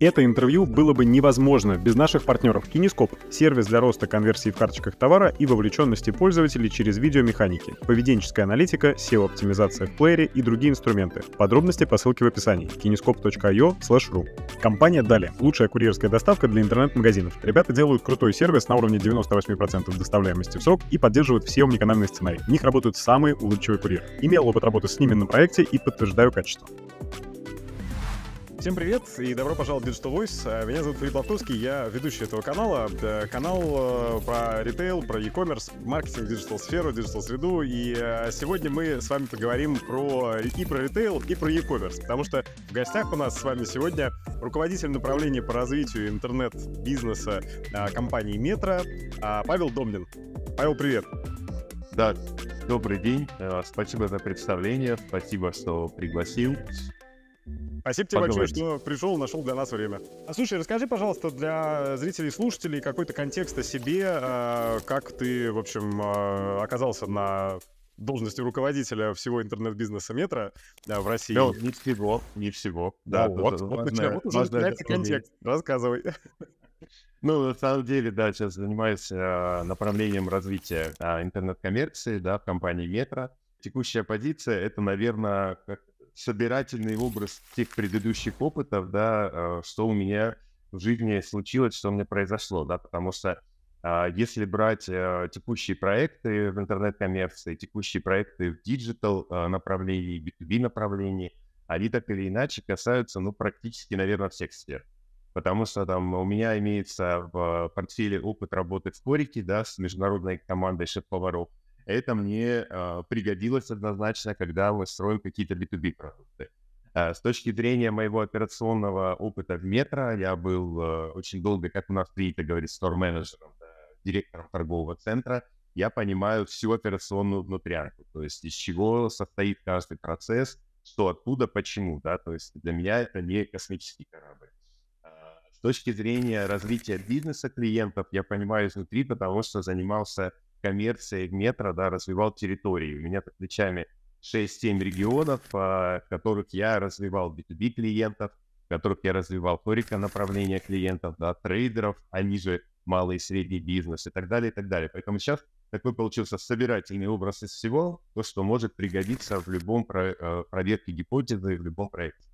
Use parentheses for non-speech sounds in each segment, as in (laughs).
Это интервью было бы невозможно без наших партнеров Кинескоп, сервис для роста конверсии в карточках товара и вовлеченности пользователей через видеомеханики, поведенческая аналитика, SEO-оптимизация в плеере и другие инструменты. Подробности по ссылке в описании kinescope.io/ru. Компания Дали – лучшая курьерская доставка для интернет-магазинов. Ребята делают крутой сервис на уровне 98% доставляемости в срок и поддерживают все уникальные сценарии. В них работают самые улыбчивые курьеры. Имел опыт работы с ними на проекте и подтверждаю качество. Всем привет и добро пожаловать в Digital Voice. А, меня зовут Филипп Лавтовский, я ведущий этого канала. Канал э, про ритейл, про e-commerce, маркетинг, диджитал-сферу, диджитал-среду. И э, сегодня мы с вами поговорим про и про ритейл, и про e-commerce. Потому что в гостях у нас с вами сегодня руководитель направления по развитию интернет-бизнеса а, компании «Метро» а, Павел Домнин. Павел, привет! Да, добрый день. Э, спасибо за представление, спасибо, что пригласил. Спасибо тебе большое, что пришел, нашел для нас время. А слушай, расскажи, пожалуйста, для зрителей и слушателей какой-то контекст о себе, э, как ты, в общем, э, оказался на должности руководителя всего интернет-бизнеса метро да, э, в России. Да, ну, не всего, не всего. Да, ну, вот, вот, важно, вот уже начинается контекст. Рассказывай. (laughs) Ну, на самом деле, да, сейчас занимаюсь э, направлением развития э, интернет-коммерции, да, в компании Метро. Текущая позиция — это, наверное, как собирательный образ тех предыдущих опытов, да, а, что у меня в жизни случилось, что у меня произошло, да, потому что а, если брать а, текущие проекты в интернет-коммерции, текущие проекты в диджитал направлении, B2B направлении, они так или иначе касаются, ну, практически, наверное, всех сфер. Потому что там у меня имеется в портфеле опыт работы в корике, да, с международной командой шеф-поваров, это мне э, пригодилось однозначно, когда мы строим какие-то B2B продукты. Э, с точки зрения моего операционного опыта в метро, я был э, очень долго, как у нас принято говорить, стор-менеджером, да, директором торгового центра. Я понимаю всю операционную внутрянку, то есть из чего состоит каждый процесс, что откуда, почему, да, то есть для меня это не космический корабль. С точки зрения развития бизнеса клиентов, я понимаю изнутри, потому что занимался коммерция метро, да, развивал территории. У меня под плечами 6-7 регионов, а, в которых я развивал B2B клиентов, в которых я развивал только направления клиентов, да, трейдеров, они а же малый и средний бизнес и так далее, и так далее. Поэтому сейчас такой получился собирательный образ из всего, то, что может пригодиться в любом про- э, проверке гипотезы, в любом проекте.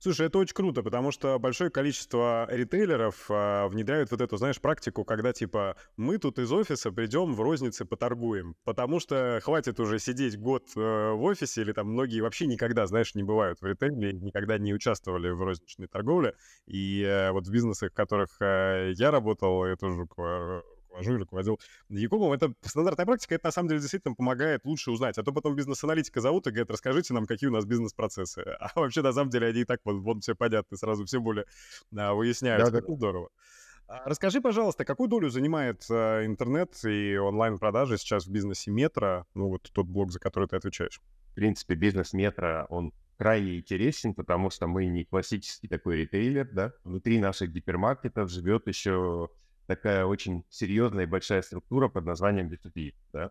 Слушай, это очень круто, потому что большое количество ритейлеров а, внедряют вот эту, знаешь, практику, когда типа мы тут из офиса придем в рознице поторгуем, потому что хватит уже сидеть год э, в офисе, или там многие вообще никогда, знаешь, не бывают в ритейле, никогда не участвовали в розничной торговле. И э, вот в бизнесах, в которых э, я работал, я тоже вожу и руководил Якубом. Это стандартная практика, это на самом деле действительно помогает лучше узнать. А то потом бизнес-аналитика зовут и говорит, расскажите нам, какие у нас бизнес-процессы. (laughs) А вообще, на самом деле, они и так вот, вот все понятны, сразу все более да, выясняются. Да, да. Здорово. А, расскажи, пожалуйста, какую долю занимает э, интернет и онлайн-продажи сейчас в бизнесе Метро, ну вот тот блок, за который ты отвечаешь? В принципе, бизнес Метро, он крайне интересен, потому что мы не классический такой ритейлер, да. Внутри наших гипермаркетов живет еще такая очень серьезная и большая структура под названием B2B, да.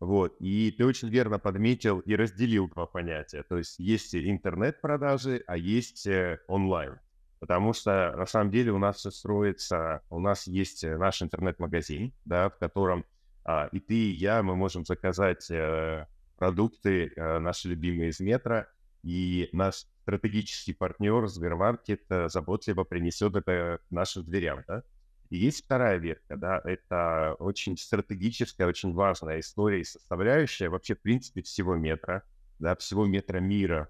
Вот, и ты очень верно подметил и разделил два понятия. То есть есть интернет-продажи, а есть э, онлайн. Потому что на самом деле у нас все строится, у нас есть э, наш интернет-магазин, да, в котором а, и ты, и я, мы можем заказать э, продукты, э, наши любимые из метра, и наш стратегический партнер Сбермаркет э, заботливо принесет это к нашим дверям, да есть вторая ветка, да, это очень стратегическая, очень важная история и составляющая вообще, в принципе, всего метра, да, всего метра мира,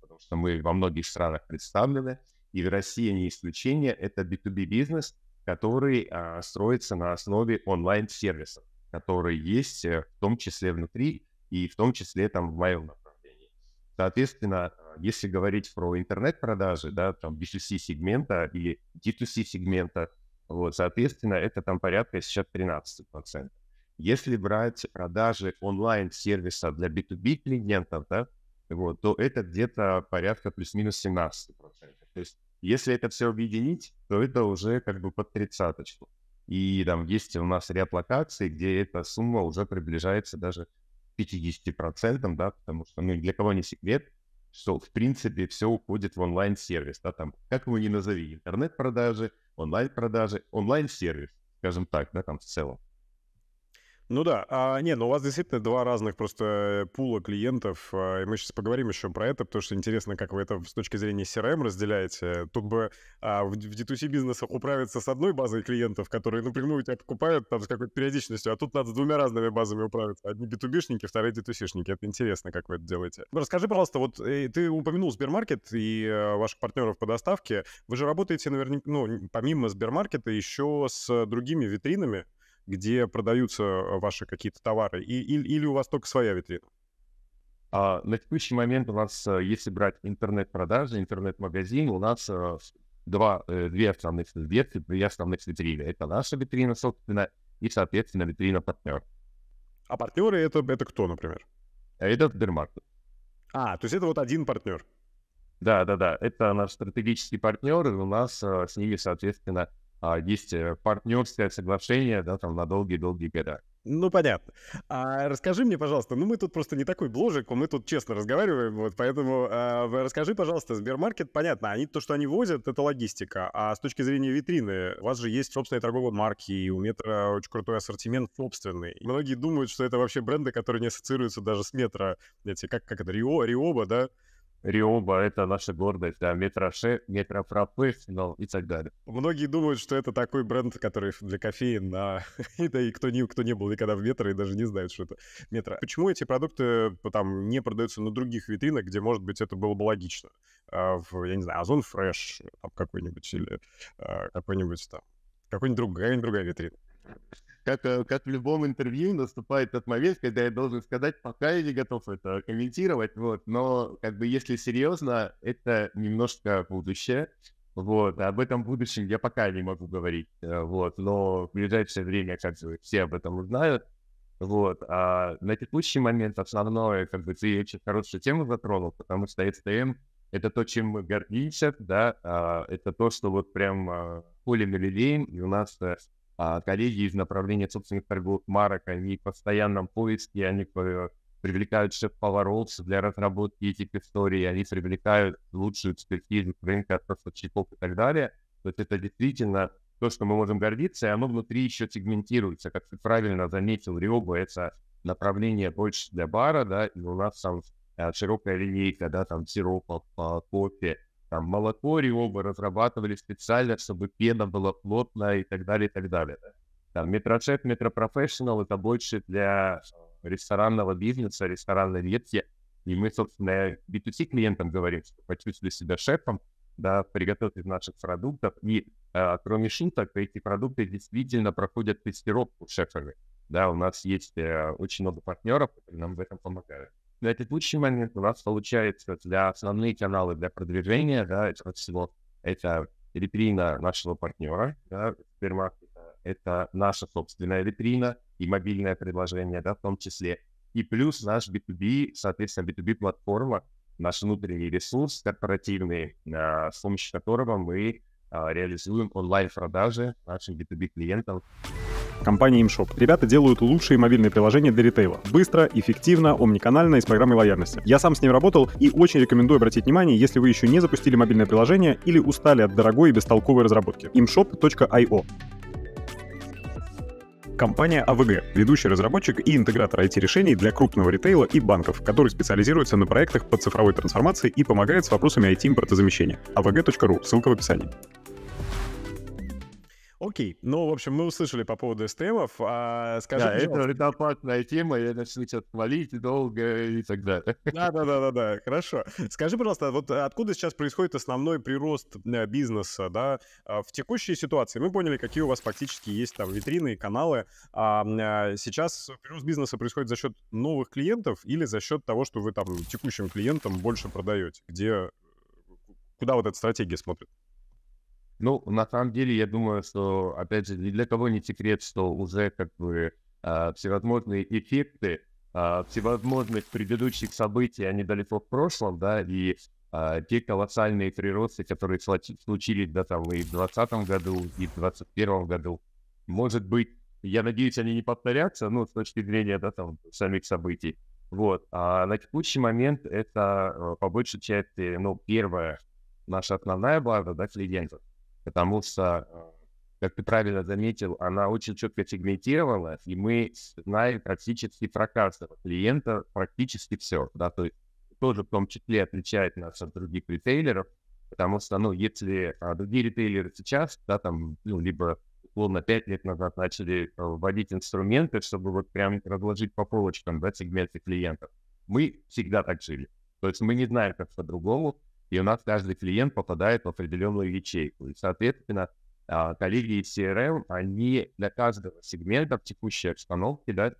потому что мы во многих странах представлены, и в России не исключение, это B2B бизнес, который а, строится на основе онлайн-сервисов, которые есть э, в том числе внутри и в том числе там в моем направлении. Соответственно, а, если говорить про интернет-продажи, да, там B2C-сегмента и D2C-сегмента, вот, соответственно, это там порядка сейчас 13%. Если брать продажи онлайн-сервиса для B2B клиентов, да, вот, то это где-то порядка плюс-минус 17%. То есть если это все объединить, то это уже как бы под тридцаточку. И там есть у нас ряд локаций, где эта сумма уже приближается даже к 50%, да, потому что ну, для кого не секрет, что в принципе все уходит в онлайн-сервис, да, там, как вы ни назови, интернет-продажи – онлайн-продажи, онлайн-сервис, скажем так, да, там в целом. Ну да, а, не, ну у вас действительно два разных просто э, пула клиентов, а, и мы сейчас поговорим еще про это, потому что интересно, как вы это с точки зрения CRM эм разделяете. Тут бы а, в, в D2C бизнесах управиться с одной базой клиентов, которые напрямую тебя покупают там с какой-то периодичностью, а тут надо с двумя разными базами управиться. Одни B2B-шники, вторые D2C-шники. Это интересно, как вы это делаете. Ну, расскажи, пожалуйста, вот э, ты упомянул Сбермаркет и э, ваших партнеров по доставке. Вы же работаете наверняка, ну, помимо Сбермаркета, еще с другими витринами, где продаются э, ваши какие-то товары, и, или, или у вас только своя витрина? А, на текущий момент у нас, э, если брать интернет-продажи, интернет-магазин, у нас э, два, две основных ветки, две основных витрины. Это наша витрина, собственно, и, соответственно, витрина партнер. А партнеры это, это кто, например? Это Сбермаркет. А, то есть это вот один партнер? Да, да, да. Это наш стратегический партнер, и у нас с ними, соответственно, а, есть э, партнерское соглашение, да, там на долгие-долгие года. Ну, понятно. А расскажи мне, пожалуйста, ну мы тут просто не такой бложик, мы тут честно разговариваем, вот, поэтому э, расскажи, пожалуйста, Сбермаркет, понятно, они то, что они возят, это логистика, а с точки зрения витрины, у вас же есть собственные торговые марки, и у Метро очень крутой ассортимент собственный. Многие думают, что это вообще бренды, которые не ассоциируются даже с Метро, эти, как, как это, Рио, Риоба, да? Риоба — это наша гордость, да, Метроше, Метропрофессионал и так далее. Многие думают, что это такой бренд, который для кофеин, а да (laughs) и кто не, кто не был никогда в метро и даже не знает, что это метро. Почему эти продукты э, там не продаются на других витринах, где, может быть, это было бы логично? А, в, я не знаю, Озон Фреш какой-нибудь или а, какой-нибудь там, какой-нибудь другая, другая витрина как, э, как в любом интервью наступает тот момент, когда я должен сказать, пока я не готов это комментировать, вот, но как бы если серьезно, это немножко будущее, вот, об этом будущем я пока не могу говорить, э, вот, но в ближайшее время, как бы, все об этом узнают, вот, а на текущий момент основное, как бы, ты очень хорошую тему затронул, потому что СТМ, это то, чем мы гордимся, да, а это то, что вот прям а, полем и лелеем, и у нас э, а, коллеги из направления собственных торговых марок, они в постоянном поиске, они привлекают шеф-поваров для разработки этих историй, они привлекают лучшую экспертизу рынка от поставщиков и так далее. То есть это действительно то, что мы можем гордиться, и оно внутри еще сегментируется. Как ты правильно заметил, Риоба — это направление больше для бара, да, и у нас там а, широкая линейка, да, там сиропов, а, кофе, там, молоко, риобы разрабатывали специально, чтобы пена была плотная и так далее, и так далее. Да? Там метрошеф, метропрофессионал — это больше для э, ресторанного бизнеса, ресторанной ветки. И мы, собственно, B2C клиентам говорим, что почувствовали себя шефом, да, приготовьте наших продуктов. И э, кроме шуток, эти продукты действительно проходят тестировку шефами. Да, у нас есть э, очень много партнеров, которые нам в этом помогают на текущий момент у нас получается для основные каналы для продвижения, да, это всего, это витрина нашего партнера, да, супермаркета, это наша собственная витрина и мобильное приложение, да, в том числе. И плюс наш B2B, соответственно, B2B-платформа, наш внутренний ресурс корпоративный, а, с помощью которого мы а, реализуем онлайн-продажи нашим B2B-клиентам компании ImShop. Ребята делают лучшие мобильные приложения для ритейла. Быстро, эффективно, омниканально и с программой лояльности. Я сам с ним работал и очень рекомендую обратить внимание, если вы еще не запустили мобильное приложение или устали от дорогой и бестолковой разработки. imshop.io Компания AVG. А ведущий разработчик и интегратор IT-решений для крупного ритейла и банков, который специализируется на проектах по цифровой трансформации и помогает с вопросами IT-импортозамещения. avg.ru, а ссылка в описании. Окей, ну, в общем, мы услышали по поводу стримов. А скажи, да, это, это опасная тема, я начну сейчас хвалить долго и так далее. Да-да-да-да, хорошо. Скажи, пожалуйста, вот откуда сейчас происходит основной прирост э, бизнеса, да, а, в текущей ситуации? Мы поняли, какие у вас фактически есть там витрины и каналы. А, а сейчас прирост бизнеса происходит за счет новых клиентов или за счет того, что вы там текущим клиентам больше продаете? Где, э, куда вот эта стратегия смотрит? Ну, на самом деле, я думаю, что, опять же, ни для кого не секрет, что уже как бы э, всевозможные эффекты э, а, всевозможных предыдущих событий, они далеко в прошлом, да, и э, те колоссальные приросты, которые случились, да, там, и в 2020 году, и в 2021 году, может быть, я надеюсь, они не повторятся, ну, с точки зрения, да, там, самих событий. Вот. А на текущий момент это, э, по большей части, ну, первая наша основная база, да, клиентов потому что, а, как ты правильно заметил, она очень четко сегментирована, и мы знаем практически про каждого клиента практически все, да, то есть тоже в том числе отличает нас от других ритейлеров, потому что, ну, если а, другие ритейлеры сейчас, да, там, ну, либо условно пять лет назад начали а, вводить инструменты, чтобы вот прям разложить по полочкам, да, сегменты клиентов, мы всегда так жили. То есть мы не знаем, как по-другому, и у нас каждый клиент попадает в определенную ячейку. И, соответственно, а, коллеги из CRM, они для каждого сегмента в текущей обстановке да,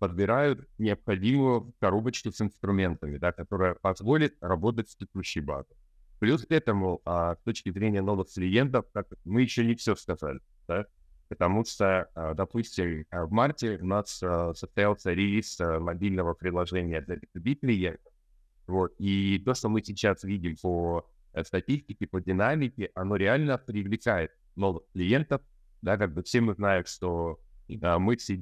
подбирают необходимую коробочку с инструментами, да, которая позволит работать с текущей базой. Плюс к этому, а, с точки зрения новых клиентов, так, мы еще не все сказали, да? потому что, а, допустим, в марте у нас а, состоялся релиз а, мобильного приложения для B2B клиентов, вот. И то, что мы сейчас видим по э, статистике, по динамике, оно реально привлекает новых клиентов. Да, как бы все мы знаем, что да, мы все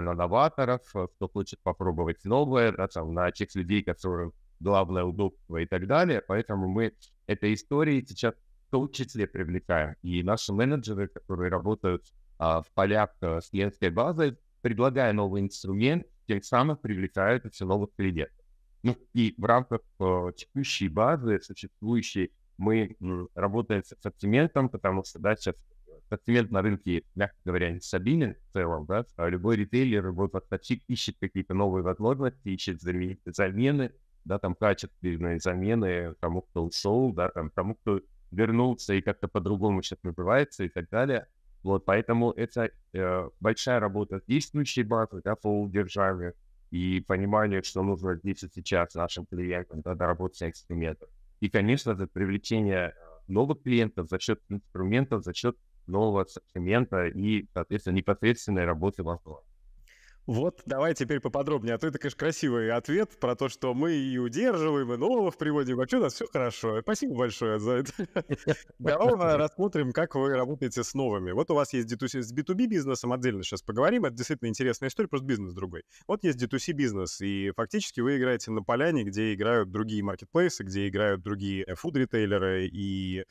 на новаторов, э, кто хочет попробовать новое, да, там, на тех людей, которым главное удобство и так далее. Поэтому мы этой историей сейчас в том числе привлекаем. И наши менеджеры, которые работают а, в полях э, с клиентской базой, предлагая новый инструмент, тем самым привлекают все новых клиентов. Ну и в рамках э, текущей базы, существующей, мы м, работаем с ассортиментом, потому что, да, сейчас э, ассортимент на рынке, мягко говоря, не стабилен в целом, да, а любой ритейлер, любой поставщик ищет какие-то новые возможности, ищет замены, да, там качественные замены тому, кто ушел, да, там тому, кто вернулся и как-то по-другому сейчас называется и так далее. Вот, поэтому это э, большая работа действующей базы, да, по удержанию, и понимание, что нужно здесь сейчас нашим клиентам, да, доработка инструментов. И, конечно это привлечение э, новых клиентов за счет инструментов, за счет нового ассортимента и, соответственно, непосредственной работы в онлайн. Вот, давай теперь поподробнее. А то это, конечно, красивый ответ про то, что мы и удерживаем, и нового приводим. Вообще у нас все хорошо. Спасибо большое за это. (laughs) Давай рассмотрим, как вы работаете с новыми. Вот у вас есть с B2B бизнесом, отдельно сейчас поговорим. Это действительно интересная история, просто бизнес другой. Вот есть D2C бизнес, и фактически вы играете на поляне, где играют другие маркетплейсы, где играют другие э, фуд-ритейлеры и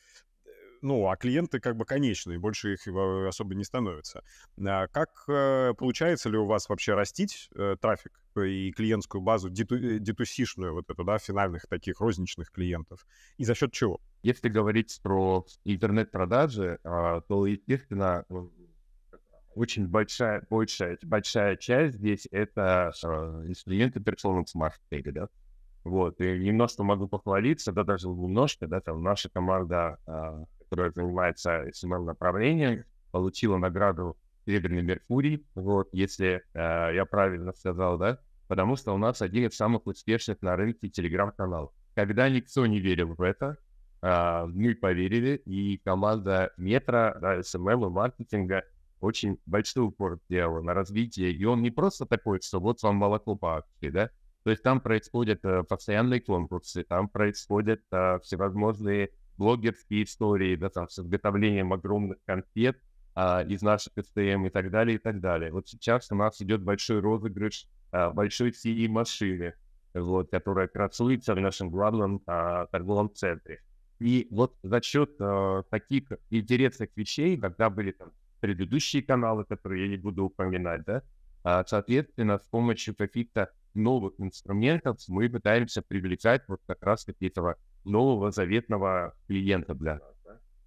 ну, а клиенты как бы конечные, больше их особо не становится. А как э, получается ли у вас вообще растить э, трафик и клиентскую базу детусишную, вот эту, да, финальных таких розничных клиентов? И за счет чего? Если говорить про интернет-продажи, а, то, естественно, очень большая, большая, большая часть здесь это а, инструменты перформанс-маркетинга, да. Вот, и немножко могу похвалиться, да даже немножко, да, там наша команда которая занимается этим направлением, получила награду Серебряный Меркурий, вот, если э, я правильно сказал, да, потому что у нас один из самых успешных на рынке телеграм-канал. Когда никто не верил в это, э, мы поверили, и команда Метра да, SMM и маркетинга очень большой упор делала на развитие, и он не просто такой, что вот вам молоко по акции, да, то есть там происходят э, постоянные конкурсы, там происходят э, всевозможные блогерские истории, да, там, с изготовлением огромных конфет а, из наших СТМ эм и так далее, и так далее. Вот сейчас у нас идет большой розыгрыш а, большой синей машины, вот, которая красуется в нашем главном а, торговом центре. И вот за счет а, таких интересных вещей, когда были там предыдущие каналы, которые я не буду упоминать, да, а, соответственно, с помощью каких-то новых инструментов мы пытаемся привлекать вот как раз таки этого нового заветного клиента для нас.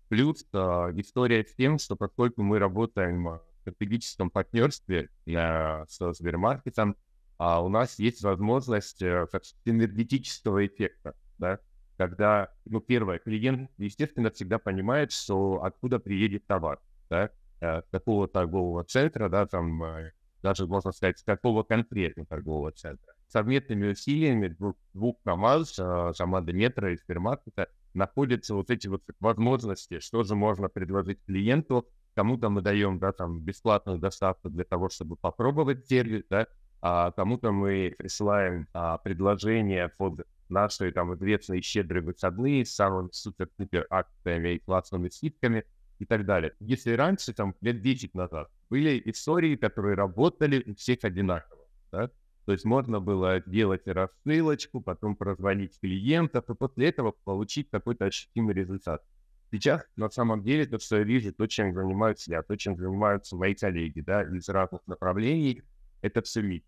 Плюс э, история с тем, что поскольку мы работаем в стратегическом партнерстве э, а, с Сбермаркетом, а у нас есть возможность э, синергетического эффекта, да? когда, ну, первое, клиент, естественно, всегда понимает, что откуда приедет товар, да, с э, какого торгового центра, да, там, э, даже можно сказать, с какого конкретного торгового центра совместными усилиями двух, двух команд, э, команды Метро и Сбермаркета, находятся вот эти вот возможности, что же можно предложить клиенту, кому-то мы даем, да, там, бесплатную доставку для того, чтобы попробовать сервис, да, а кому-то мы присылаем а, предложение под наши там известные щедрые выходные с самыми супер-супер акциями и классными скидками и так далее. Если раньше, там, лет 10 назад, были истории, которые работали у всех одинаково, да, то есть можно было делать рассылочку, потом прозвонить клиентов и после этого получить какой-то ощутимый результат. Сейчас, на самом деле, то, что я вижу, то, чем занимаются я, то, чем занимаются мои коллеги, да, из разных направлений, это все микс.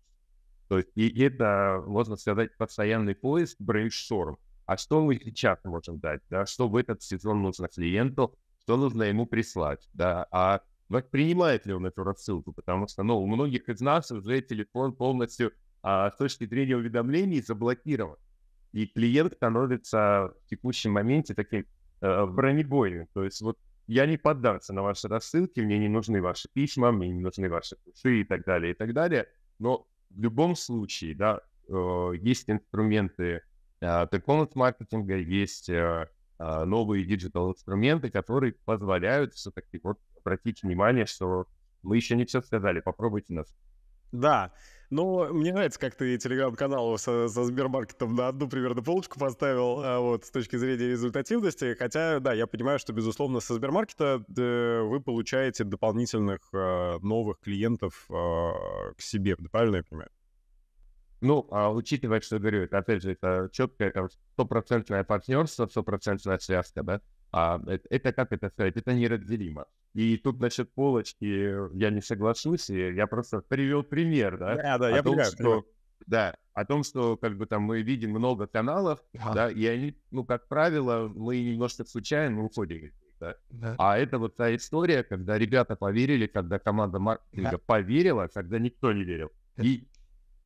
То есть и это, можно сказать, постоянный поиск, брейншторм. А что мы сейчас можем дать, да, что в этот сезон нужно клиенту, что нужно ему прислать, да, а воспринимает ли он эту рассылку, потому что, ну, у многих из нас уже телефон полностью а, с точки зрения уведомлений заблокирован. И клиент становится в текущем моменте таким э, бронебоем. То есть вот я не поддамся на ваши рассылки, мне не нужны ваши письма, мне не нужны ваши курсы и так далее, и так далее. Но в любом случае, да, э, есть инструменты э, а, перформанс-маркетинга, есть э, а, новые диджитал-инструменты, которые позволяют все-таки вот обратить внимание, что мы еще не все сказали, попробуйте нас. Да, но мне нравится, как ты телеграм-канал со, со Сбермаркетом на одну примерно полочку поставил, а вот, с точки зрения результативности. Хотя, да, я понимаю, что, безусловно, со Сбермаркета э, вы получаете дополнительных э, новых клиентов э, к себе, правильно я понимаю? Ну, а, учитывая, что говорю, это, опять же, это четкое, там, стопроцентное партнерство, стопроцентная связка, да? А э, это как это сказать, это неразделимо. И тут насчет полочки я не соглашусь, и я просто привел пример, да? Да, да, о я том, понимаю, что, понимаю. Да, о том, что как бы там мы видим много каналов, да, да и они, ну, как правило, мы немножко случайно уходим. Да? Да. А это вот та история, когда ребята поверили, когда команда маркетинга да. поверила, когда никто не верил. И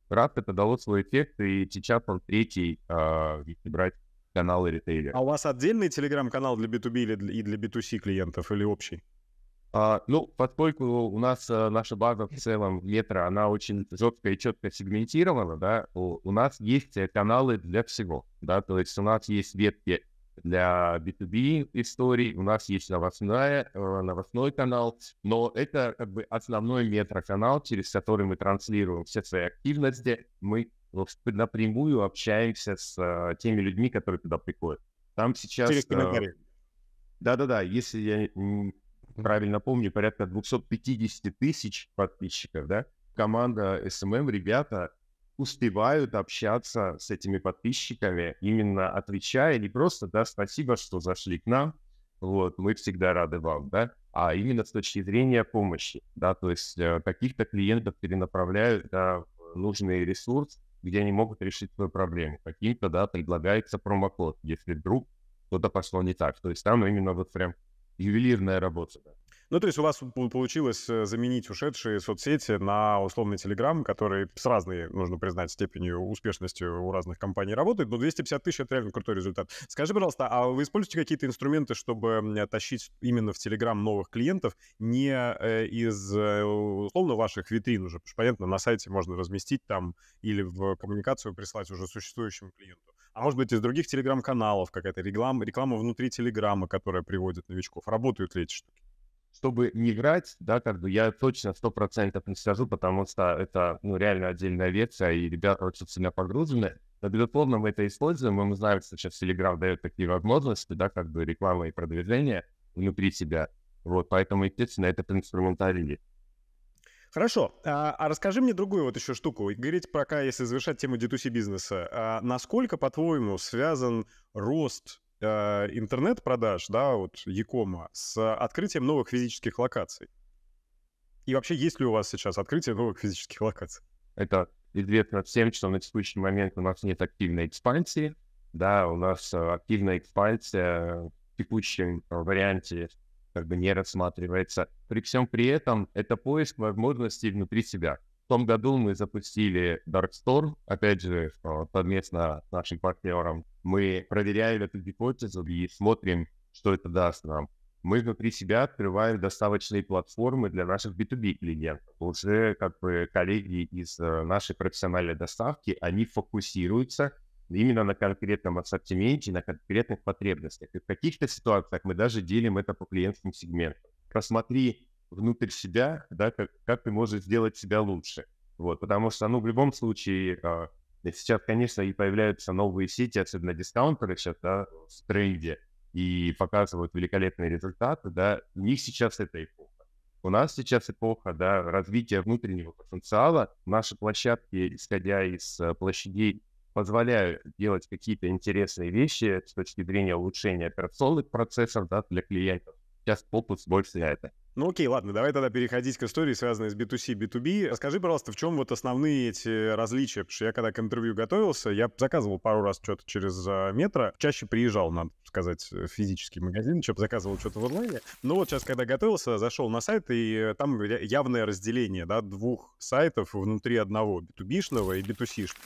раз это дало свой эффект, и сейчас он третий, э, а, если брать каналы ритейлера. А у вас отдельный телеграм-канал для B2B или для, и для B2C клиентов или общий? А, ну, поскольку у нас а, наша база в целом ветра, она очень жестко и четко сегментирована, да, у, у нас есть э, каналы для всего, да, то есть у нас есть ветки для B2B историй, у нас есть новостная, э, новостной канал, но это как бы основной метроканал, через который мы транслируем все свои активности, мы ну, напрямую общаемся с а, теми людьми, которые туда приходят. Там сейчас... Через а, Да-да-да, э, если я правильно помню, порядка 250 тысяч подписчиков, да? Команда SMM, ребята, успевают общаться с этими подписчиками, именно отвечая не просто, да, спасибо, что зашли к нам, вот, мы всегда рады вам, да, а именно с точки зрения помощи, да, то есть э, каких-то клиентов перенаправляют да, в нужный ресурс, где они могут решить свою проблему. какие то да, предлагается промокод, если вдруг что-то пошло не так. То есть там именно вот прям ювелирная работа. Да. Ну, то есть у вас получилось э, заменить ушедшие соцсети на условный Телеграм, который с разной, нужно признать, степенью успешностью у разных компаний работает, но 250 тысяч — это реально крутой результат. Скажи, пожалуйста, а вы используете какие-то инструменты, чтобы тащить именно в Телеграм новых клиентов не э, из, э, условно, ваших витрин уже? Потому что, понятно, на сайте можно разместить там или в коммуникацию прислать уже существующему клиенту а может быть из других телеграм-каналов какая-то реклама, реклама внутри телеграма, которая приводит новичков. Работают ли эти штуки? чтобы не играть, да, как бы я точно сто процентов не скажу, потому что это, ну, реально отдельная лекция, и ребята очень сильно погружены. Но, безусловно, мы это используем, и мы знаем, что сейчас Telegram дает такие возможности, да, как бы реклама и продвижение внутри себя. Вот, поэтому, естественно, это инструментарий. Хорошо. А, а расскажи мне другую вот еще штуку. Говорить пока, если завершать тему D2C бизнеса, а насколько, по-твоему, связан рост Э, интернет-продаж, да, вот Якома, с открытием новых физических локаций? И вообще, есть ли у вас сейчас открытие новых физических локаций? Это известно всем, что на текущий момент у нас нет активной экспансии. Да, у нас э, активная экспансия в текущем варианте как бы не рассматривается. При всем при этом это поиск возможностей внутри себя. В том году мы запустили Dark Darkstorm, опять же, э, совместно с нашим партнером мы проверяем эту гипотезу и смотрим, что это даст нам. Мы внутри себя открываем доставочные платформы для наших B2B клиентов. Уже как бы коллеги из э, нашей профессиональной доставки, они фокусируются именно на конкретном ассортименте, на конкретных потребностях. И в каких-то ситуациях мы даже делим это по клиентским сегментам. Просмотри внутрь себя, да, как, как ты можешь сделать себя лучше. Вот, потому что, ну, в любом случае, а, да сейчас, конечно, и появляются новые сети, особенно дискаунтеры сейчас, да, в тренде, и показывают великолепные результаты, да, у них сейчас это эпоха. У нас сейчас эпоха, да, развития внутреннего потенциала. Наши площадки, исходя из э, площадей, позволяют делать какие-то интересные вещи с точки зрения улучшения операционных процессов, да, для клиентов. Сейчас фокус больше на это. Ну окей, ладно, давай тогда переходить к истории, связанной с B2C, B2B. Расскажи, пожалуйста, в чем вот основные эти различия? Потому что я когда к интервью готовился, я заказывал пару раз что-то через а, метро, чаще приезжал, надо сказать, э, в физический магазин, чем заказывал что-то в онлайне. Но вот сейчас, когда готовился, зашел на сайт, и там явное разделение да, двух сайтов внутри одного, B2B-шного и B2C-шного.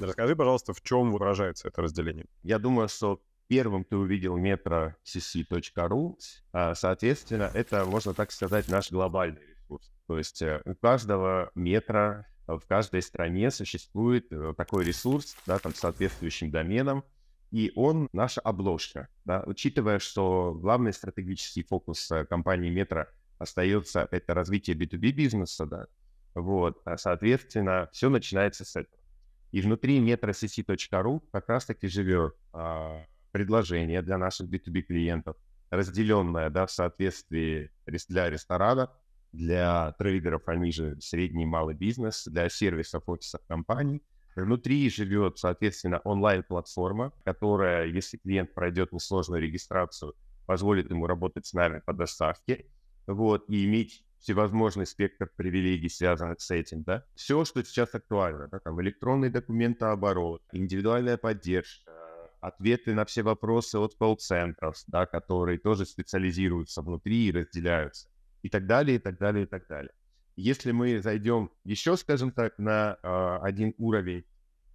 Расскажи, пожалуйста, в чем выражается это разделение? Я думаю, что первым ты увидел метро metrocc.ru, а, соответственно, это, можно так сказать, наш глобальный ресурс. То есть э, у каждого метра в каждой стране существует э, такой ресурс, да, там, с соответствующим доменом, и он наша обложка. Да? Учитывая, что главный стратегический фокус э, компании Метро остается это развитие B2B бизнеса, да, вот, а, соответственно, все начинается с этого. И внутри metrocc.ru как раз-таки живет а, предложение для наших B2B клиентов, разделенное да, в соответствии для ресторана, для трейдеров, они же средний и малый бизнес, для сервисов, офисов компаний. Внутри живет, соответственно, онлайн-платформа, которая, если клиент пройдет несложную регистрацию, позволит ему работать с нами по доставке вот, и иметь всевозможный спектр привилегий, связанных с этим, да. Все, что сейчас актуально, да, там электронный документооборот, индивидуальная поддержка, ответы на все вопросы от колл-центров, да, которые тоже специализируются внутри и разделяются, и так далее, и так далее, и так далее. Если мы зайдем еще, скажем так, на э, один уровень,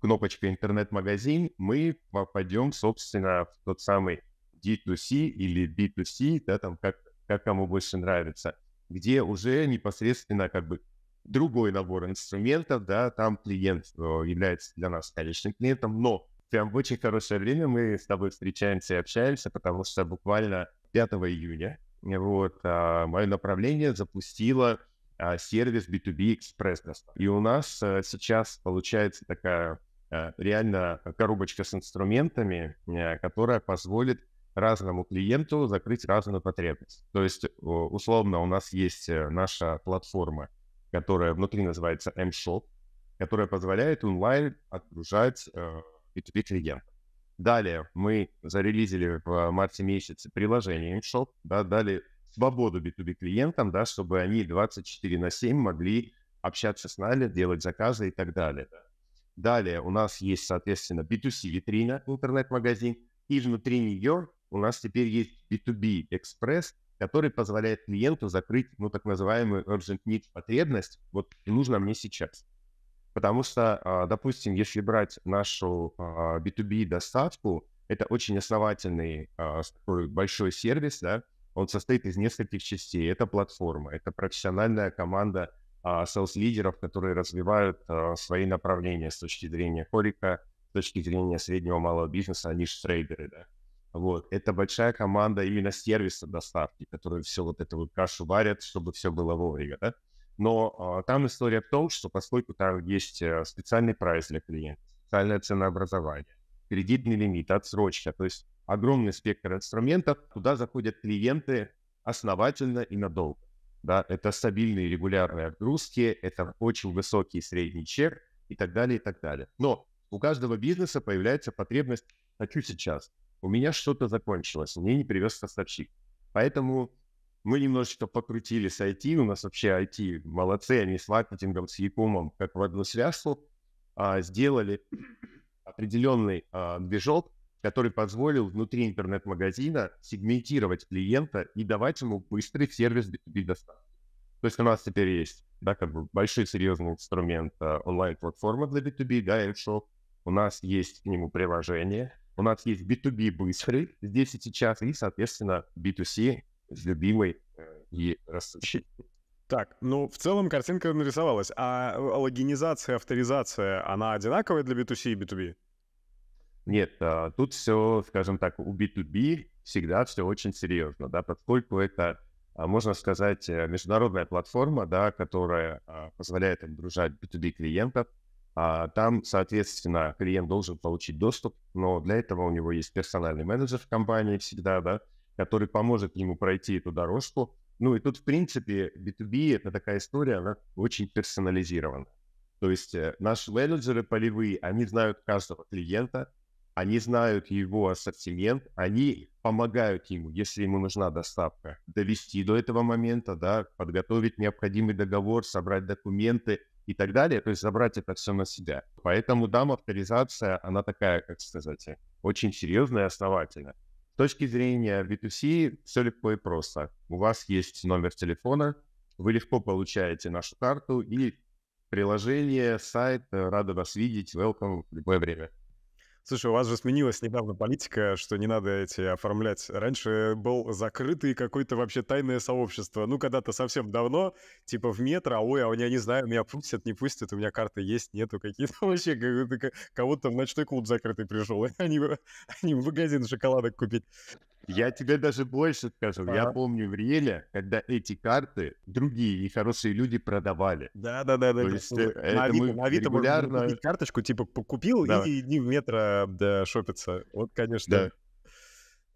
кнопочка «Интернет-магазин», мы попадем, собственно, в тот самый D2C или B2C, да, там как, как кому больше нравится, где уже непосредственно как бы другой набор инструментов, да, там клиент э, является для нас конечным клиентом, но Прям очень хорошее время мы с тобой встречаемся и общаемся, потому что буквально 5 июня вот, а, мое направление запустило а, сервис B2B Express. И у нас а, сейчас получается такая а, реально коробочка с инструментами, а, которая позволит разному клиенту закрыть разную потребность. То есть, условно, у нас есть наша платформа, которая внутри называется M-Shop, которая позволяет онлайн отгружать P2P клиент. Далее мы зарелизили в марте месяце приложение InShop, да, дали свободу B2B клиентам, да, чтобы они 24 на 7 могли общаться с нами, делать заказы и так далее. Далее у нас есть, соответственно, B2C витрина, интернет-магазин, и внутри нее у нас теперь есть B2B Express, который позволяет клиенту закрыть, ну, так называемую urgent need потребность, вот нужно мне сейчас. Потому что, а, допустим, если брать нашу B2B а, доставку, это очень основательный а, большой сервис, да, он состоит из нескольких частей. Это платформа, это профессиональная команда селс-лидеров, которые развивают свои направления с точки зрения хорика, с точки зрения среднего малого бизнеса, они же трейдеры, да. Вот. Это большая команда именно сервиса доставки, которые все вот эту вот кашу варят, чтобы все было вовремя, да. Но а, там история в том, что поскольку там есть э, специальный прайс для клиента, специальное ценообразование, кредитный лимит, отсрочка, то есть огромный спектр инструментов, туда заходят клиенты основательно и надолго. Да, это стабильные регулярные отгрузки, это очень высокий средний чек и так далее, и так далее. Но у каждого бизнеса появляется потребность «хочу сейчас», у меня что-то закончилось, мне не привез поставщик. Поэтому мы немножечко покрутили с IT, у нас вообще IT молодцы, они с маркетингом, с якумом как в одну связку, а, сделали определенный а, движок, который позволил внутри интернет-магазина сегментировать клиента и давать ему быстрый сервис B2B доставки. То есть у нас теперь есть да, как бы большой серьезный инструмент а, онлайн-платформа для B2B, да, AdShop. У нас есть к нему приложение, у нас есть B2B быстрый здесь и сейчас, и, соответственно, B2C с любимой э, и растущей. Так, ну, в целом картинка нарисовалась. А э, логинизация, авторизация, она одинаковая для B2C и B2B? Нет, а, тут все, скажем так, у B2B всегда все очень серьезно, да, поскольку это, а, можно сказать, э, международная платформа, да, которая а, позволяет дружать B2B клиентов. Там, соответственно, клиент должен получить доступ, но для этого у него есть персональный менеджер в компании всегда, да, который поможет ему пройти эту дорожку. Ну и тут, в принципе, B2B — это такая история, она очень персонализирована. То есть э, наши менеджеры полевые, они знают каждого клиента, они знают его ассортимент, они помогают ему, если ему нужна доставка, довести до этого момента, да, подготовить необходимый договор, собрать документы и так далее, то есть забрать это все на себя. Поэтому, да, авторизация, она такая, как сказать, э, очень серьезная и основательная точки зрения B2C все легко и просто. У вас есть номер телефона, вы легко получаете нашу карту и приложение, сайт, рады вас видеть, welcome в любое время. Слушай, у вас же сменилась недавно политика, что не надо эти оформлять. Раньше был закрытый какое-то вообще тайное сообщество. Ну, когда-то совсем давно, типа в метро, а ой, а у меня не знаю, меня пустят, не пустят, у меня карты есть, нету, какие-то (laughs) вообще, кого-то в ночной клуб закрытый пришел, (laughs) они, они в магазин шоколадок купить. Я тебе даже больше скажу. А? Я помню в Риэле, когда эти карты другие нехорошие люди продавали. Да, да, да, да. То есть, э, это Авито, мы Авито регулярно... можно карточку типа покупил да. и не в метро да, шопится. Вот, конечно.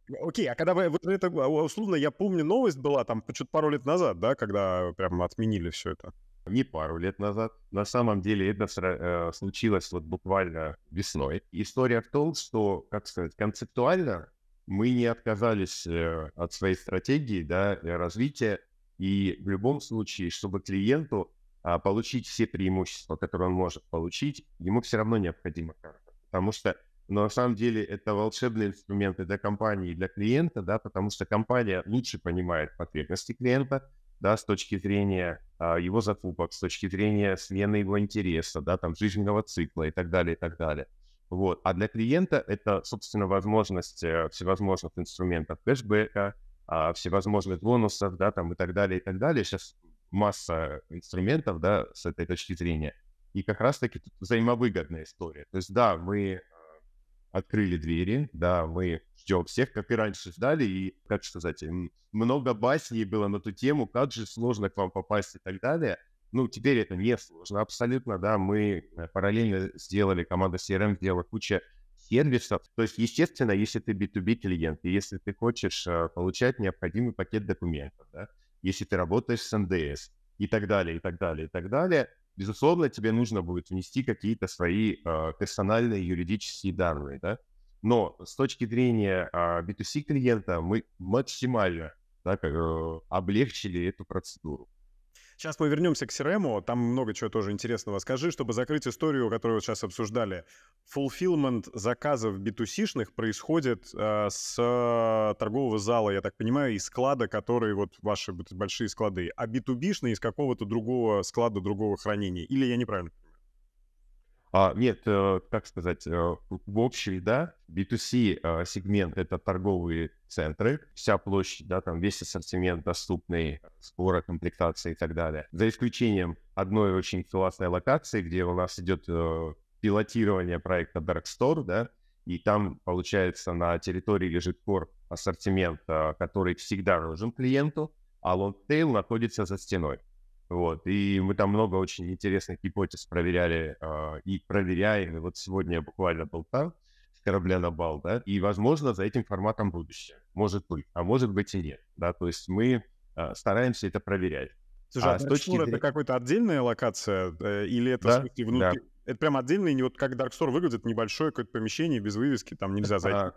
Да. Окей, а когда вы, вот это, а, условно, я помню, новость была там что-то пару лет назад, да, когда прям отменили все это. Не пару лет назад. На самом деле это э, случилось вот буквально весной. История в том, что, как сказать, концептуально мы не отказались э, от своей стратегии да, э, развития, и в любом случае, чтобы клиенту а, получить все преимущества, которые он может получить, ему все равно необходима карта. Потому что но ну, на самом деле это волшебные инструменты для компании и для клиента, да, потому что компания лучше понимает потребности клиента, да, с точки зрения а, его закупок, с точки зрения смены его интереса, да, там, жизненного цикла и так далее, и так далее. Вот. А для клиента это, собственно, возможность э, всевозможных инструментов кэшбэка, а, всевозможных бонусов, да, там и так далее, и так далее. Сейчас масса инструментов, да, с этой точки зрения. И как раз-таки взаимовыгодная история. То есть, да, мы э, открыли двери, да, мы ждем всех, как и раньше ждали, и, как сказать, много басней было на ту тему, как же сложно к вам попасть и так далее – ну, теперь это не сложно абсолютно, да, мы э, параллельно сделали, команда CRM эм сделала куча сервисов. То есть, естественно, если ты B2B клиент, и если ты хочешь э, получать необходимый пакет документов, да, если ты работаешь с НДС и так далее, и так далее, и так далее, безусловно, тебе нужно будет внести какие-то свои э, персональные юридические данные, да. Но с точки зрения э, а, B2C клиента мы максимально да, э, облегчили эту процедуру. Сейчас мы вернемся к CRM, там много чего тоже интересного. Скажи, чтобы закрыть историю, которую вот сейчас обсуждали, фулфилмент заказов B2C-шных происходит э, с э, торгового зала, я так понимаю, из склада, который вот ваши большие склады, а B2B-шные из какого-то другого склада, другого хранения. Или я неправильно понимаю? а, нет, э, как сказать, э, в общем, да, B2C э, сегмент — это торговые центры, вся площадь, да, там весь ассортимент доступный, сбора, комплектации и так далее. За исключением одной очень классной локации, где у нас идет э, пилотирование проекта Dark Store, да, и там, получается, на территории лежит кор ассортимент, э, который всегда нужен клиенту, а лонгтейл находится за стеной. Вот. И мы там много очень интересных гипотез проверяли э, и проверяем. И вот сегодня буквально был там корабля на бал, да, и, возможно, за этим форматом будущее. Может быть, а может быть и нет, да, то есть мы а, стараемся это проверять. Слушай, а, а Dark зрения... это какая-то отдельная локация э, или это, да? смысле, внутри... Да. Это прям отдельный, вот как Dark Store выглядит, небольшое какое-то помещение без вывески, там нельзя зайти. А,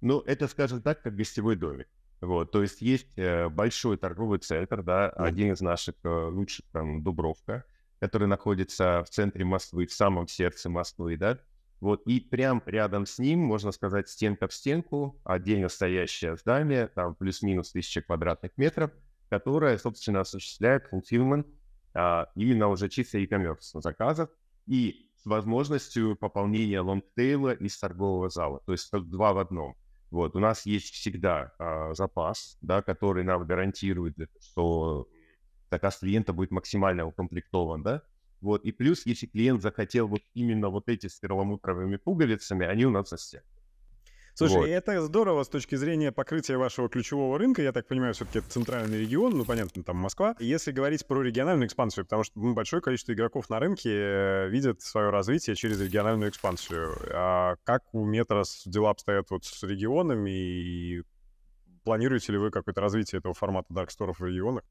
ну, это, скажем так, как гостевой домик. Вот, то есть есть э, большой торговый центр, да, mm-hmm. один из наших э, лучших, там, Дубровка, который находится в центре Москвы, в самом сердце Москвы, да, вот, и прям рядом с ним, можно сказать, стенка в стенку, отдельно стоящее здание, там плюс-минус тысяча квадратных метров, которое, собственно, осуществляет фулфилмент а, именно уже чисто e-commerce заказов и с возможностью пополнения лонгтейла из торгового зала. То есть два в одном. Вот, у нас есть всегда а, запас, да, который нам гарантирует, что заказ клиента будет максимально укомплектован, да, вот. И плюс, если клиент захотел вот именно вот эти с перламутровыми пуговицами, они у нас на всех. Слушай, вот. это здорово с точки зрения покрытия вашего ключевого рынка. Я так понимаю, все-таки это центральный регион, ну, понятно, там Москва. Если говорить про региональную экспансию, потому что ну, большое количество игроков на рынке э, видят свое развитие через региональную экспансию. А как у Метрос дела обстоят вот с регионами и планируете ли вы какое-то развитие этого формата дарксторов в регионах?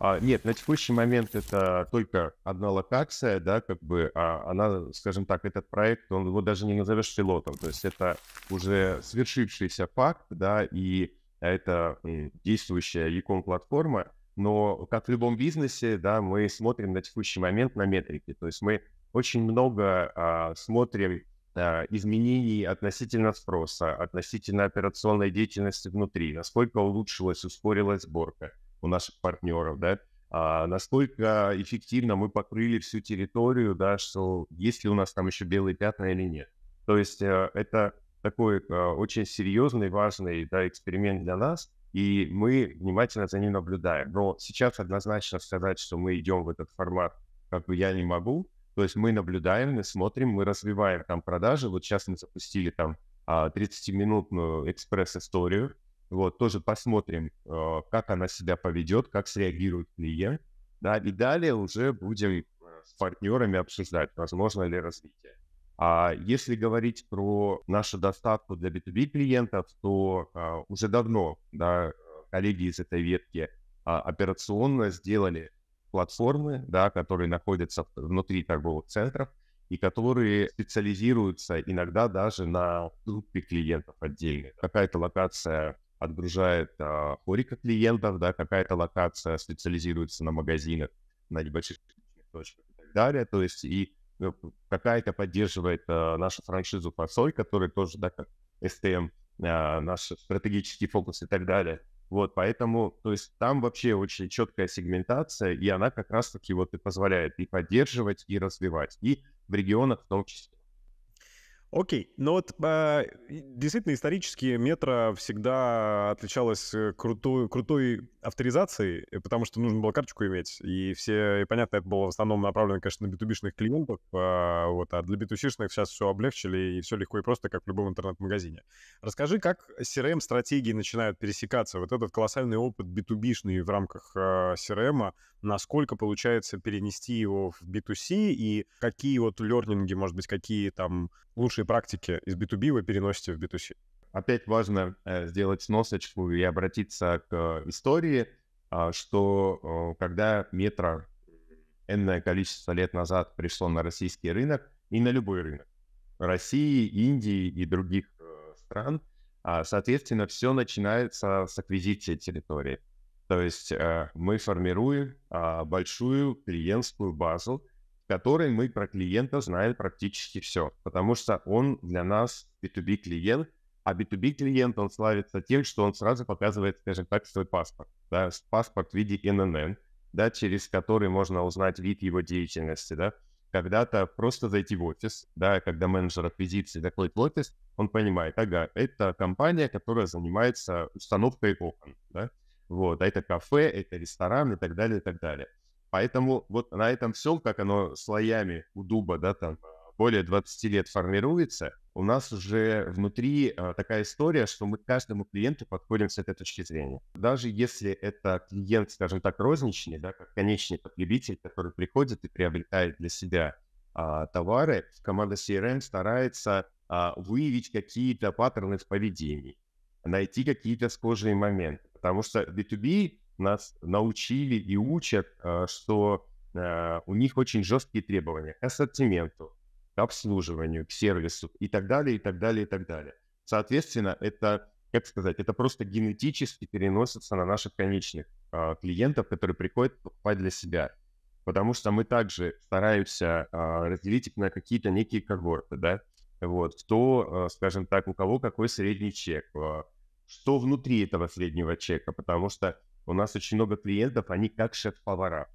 А, нет, на текущий момент это только одна локация, да, как бы, а она, скажем так, этот проект, он его даже не назовешь пилотом, то есть это уже свершившийся факт, да, и это действующая e платформа но, как в любом бизнесе, да, мы смотрим на текущий момент на метрики, то есть мы очень много а, смотрим а, изменений относительно спроса, относительно операционной деятельности внутри, насколько улучшилась, ускорилась сборка – у наших партнеров, да, а насколько эффективно мы покрыли всю территорию, да, что есть ли у нас там еще белые пятна или нет. То есть э, это такой э, очень серьезный, важный да, эксперимент для нас, и мы внимательно за ним наблюдаем. Но сейчас однозначно сказать, что мы идем в этот формат, как бы я не могу. То есть мы наблюдаем, мы смотрим, мы развиваем там продажи. Вот сейчас мы запустили там 30-минутную а, экспресс-историю, вот, тоже посмотрим, э, как она себя поведет, как среагирует клиент. Да, и далее уже будем э, с партнерами обсуждать, возможно ли развитие. А если говорить про нашу доставку для B2B клиентов, то э, уже давно да, коллеги из этой ветки а, операционно сделали платформы, да, которые находятся внутри торговых центров и которые специализируются иногда даже на группе клиентов отдельно. Какая-то локация отгружает а, хорика клиентов, да, какая-то локация специализируется на магазинах, на небольших точках и так далее. То есть и э, какая-то поддерживает а, нашу франшизу фасоль, которая тоже, да, как STM, а, наш стратегический фокус и так далее. Вот, поэтому, то есть там вообще очень четкая сегментация, и она как раз-таки вот и позволяет и поддерживать, и развивать, и в регионах в том числе. Окей, но ну вот э, действительно исторически метро всегда отличалось э, крутой, крутой авторизацией, э, потому что нужно было карточку иметь, и все, и понятно, это было в основном направлено, конечно, на битубишных клиентов, э, вот, а для битушишных сейчас все облегчили, и все легко и просто, как в любом интернет-магазине. Расскажи, как CRM-стратегии начинают пересекаться, вот этот колоссальный опыт битубишный в рамках а, э, CRM, эм, насколько получается перенести его в B2C, и какие вот лернинги, может быть, какие там лучшие этой практики из B2B вы переносите в B2C? Опять важно э, сделать сносочку и обратиться к истории, а, что э, когда метро энное количество лет назад пришло на российский рынок и на любой рынок России, Индии и других э, стран, а, соответственно, все начинается с аквизиции территории. То есть мы формируем а, большую клиентскую базу, которой мы про клиента знаем практически все, потому что он для нас B2B клиент, а B2B клиент, он славится тем, что он сразу показывает, скажем так, свой паспорт, да, паспорт в виде ННН, да, через который можно узнать вид его деятельности, да, когда-то просто зайти в офис, да, когда менеджер аквизиции заходит в офис, он понимает, ага, это компания, которая занимается установкой окон, да, вот, а это кафе, это ресторан и так далее, и так далее. Поэтому вот на этом всем, как оно слоями у дуба, да, там а, более 20 лет формируется, у нас уже внутри а, такая история, что мы к каждому клиенту подходим с этой точки зрения. Даже если это клиент, скажем так, розничный, да, как конечный потребитель, который приходит и приобретает для себя а, товары, команда CRM старается а, выявить какие-то паттерны в поведении, найти какие-то схожие моменты. Потому что B2B нас научили и учат, а, что а, у них очень жесткие требования к ассортименту, к обслуживанию, к сервису и так далее, и так далее, и так далее. Соответственно, это, как сказать, это просто генетически переносится на наших конечных а, клиентов, которые приходят покупать для себя. Потому что мы также стараемся разделить их на какие-то некие когорты, да, вот, кто, скажем так, у кого какой средний чек, что внутри этого среднего чека, потому что у нас очень много клиентов, они как шеф-повара.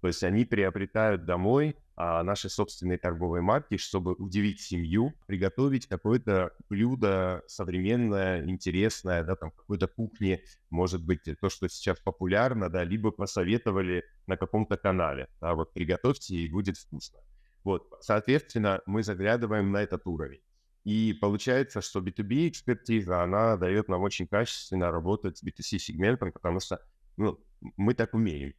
То есть они приобретают домой а, наши собственные торговые марки, чтобы удивить семью, приготовить какое-то блюдо современное, интересное, да, там какой-то кухни, может быть, то, что сейчас популярно, да, либо посоветовали на каком-то канале, да, вот приготовьте и будет вкусно. Вот, соответственно, мы заглядываем на этот уровень. И получается, что B2B экспертиза, она дает нам очень качественно работать с B2C сегментом, потому что ну, мы так умеем.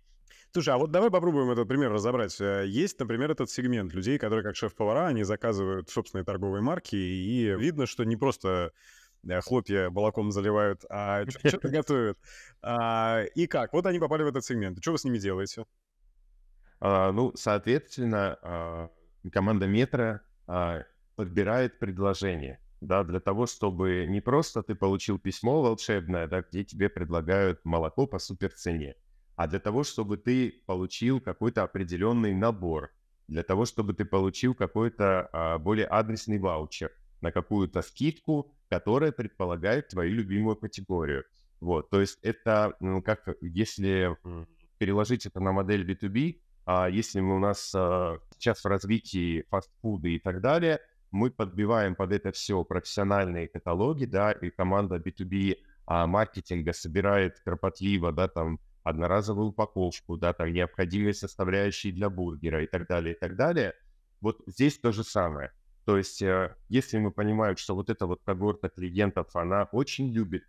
Слушай, а вот давай попробуем этот пример разобрать. Э, есть, например, этот сегмент людей, которые как шеф-повара, они заказывают собственные торговые марки, и видно, что не просто э, хлопья балаком заливают, а что-то (laughs) готовят. А, и как? Вот они попали в этот сегмент. Что вы с ними делаете? А, ну, соответственно, а, команда Метро подбирает предложение да, для того, чтобы не просто ты получил письмо волшебное, да, где тебе предлагают молоко по суперцене, а для того, чтобы ты получил какой-то определенный набор, для того, чтобы ты получил какой-то а, более адресный ваучер на какую-то скидку, которая предполагает твою любимую категорию. Вот, то есть это ну, как если переложить это на модель B2B, а если у нас а, сейчас в развитии фастфуды и так далее – мы подбиваем под это все профессиональные каталоги, да, и команда B2B а, маркетинга собирает кропотливо, да, там, одноразовую упаковку, да, там, необходимые составляющие для бургера и так далее, и так далее. Вот здесь то же самое. То есть, э, если мы понимаем, что вот эта вот когорта клиентов, она очень любит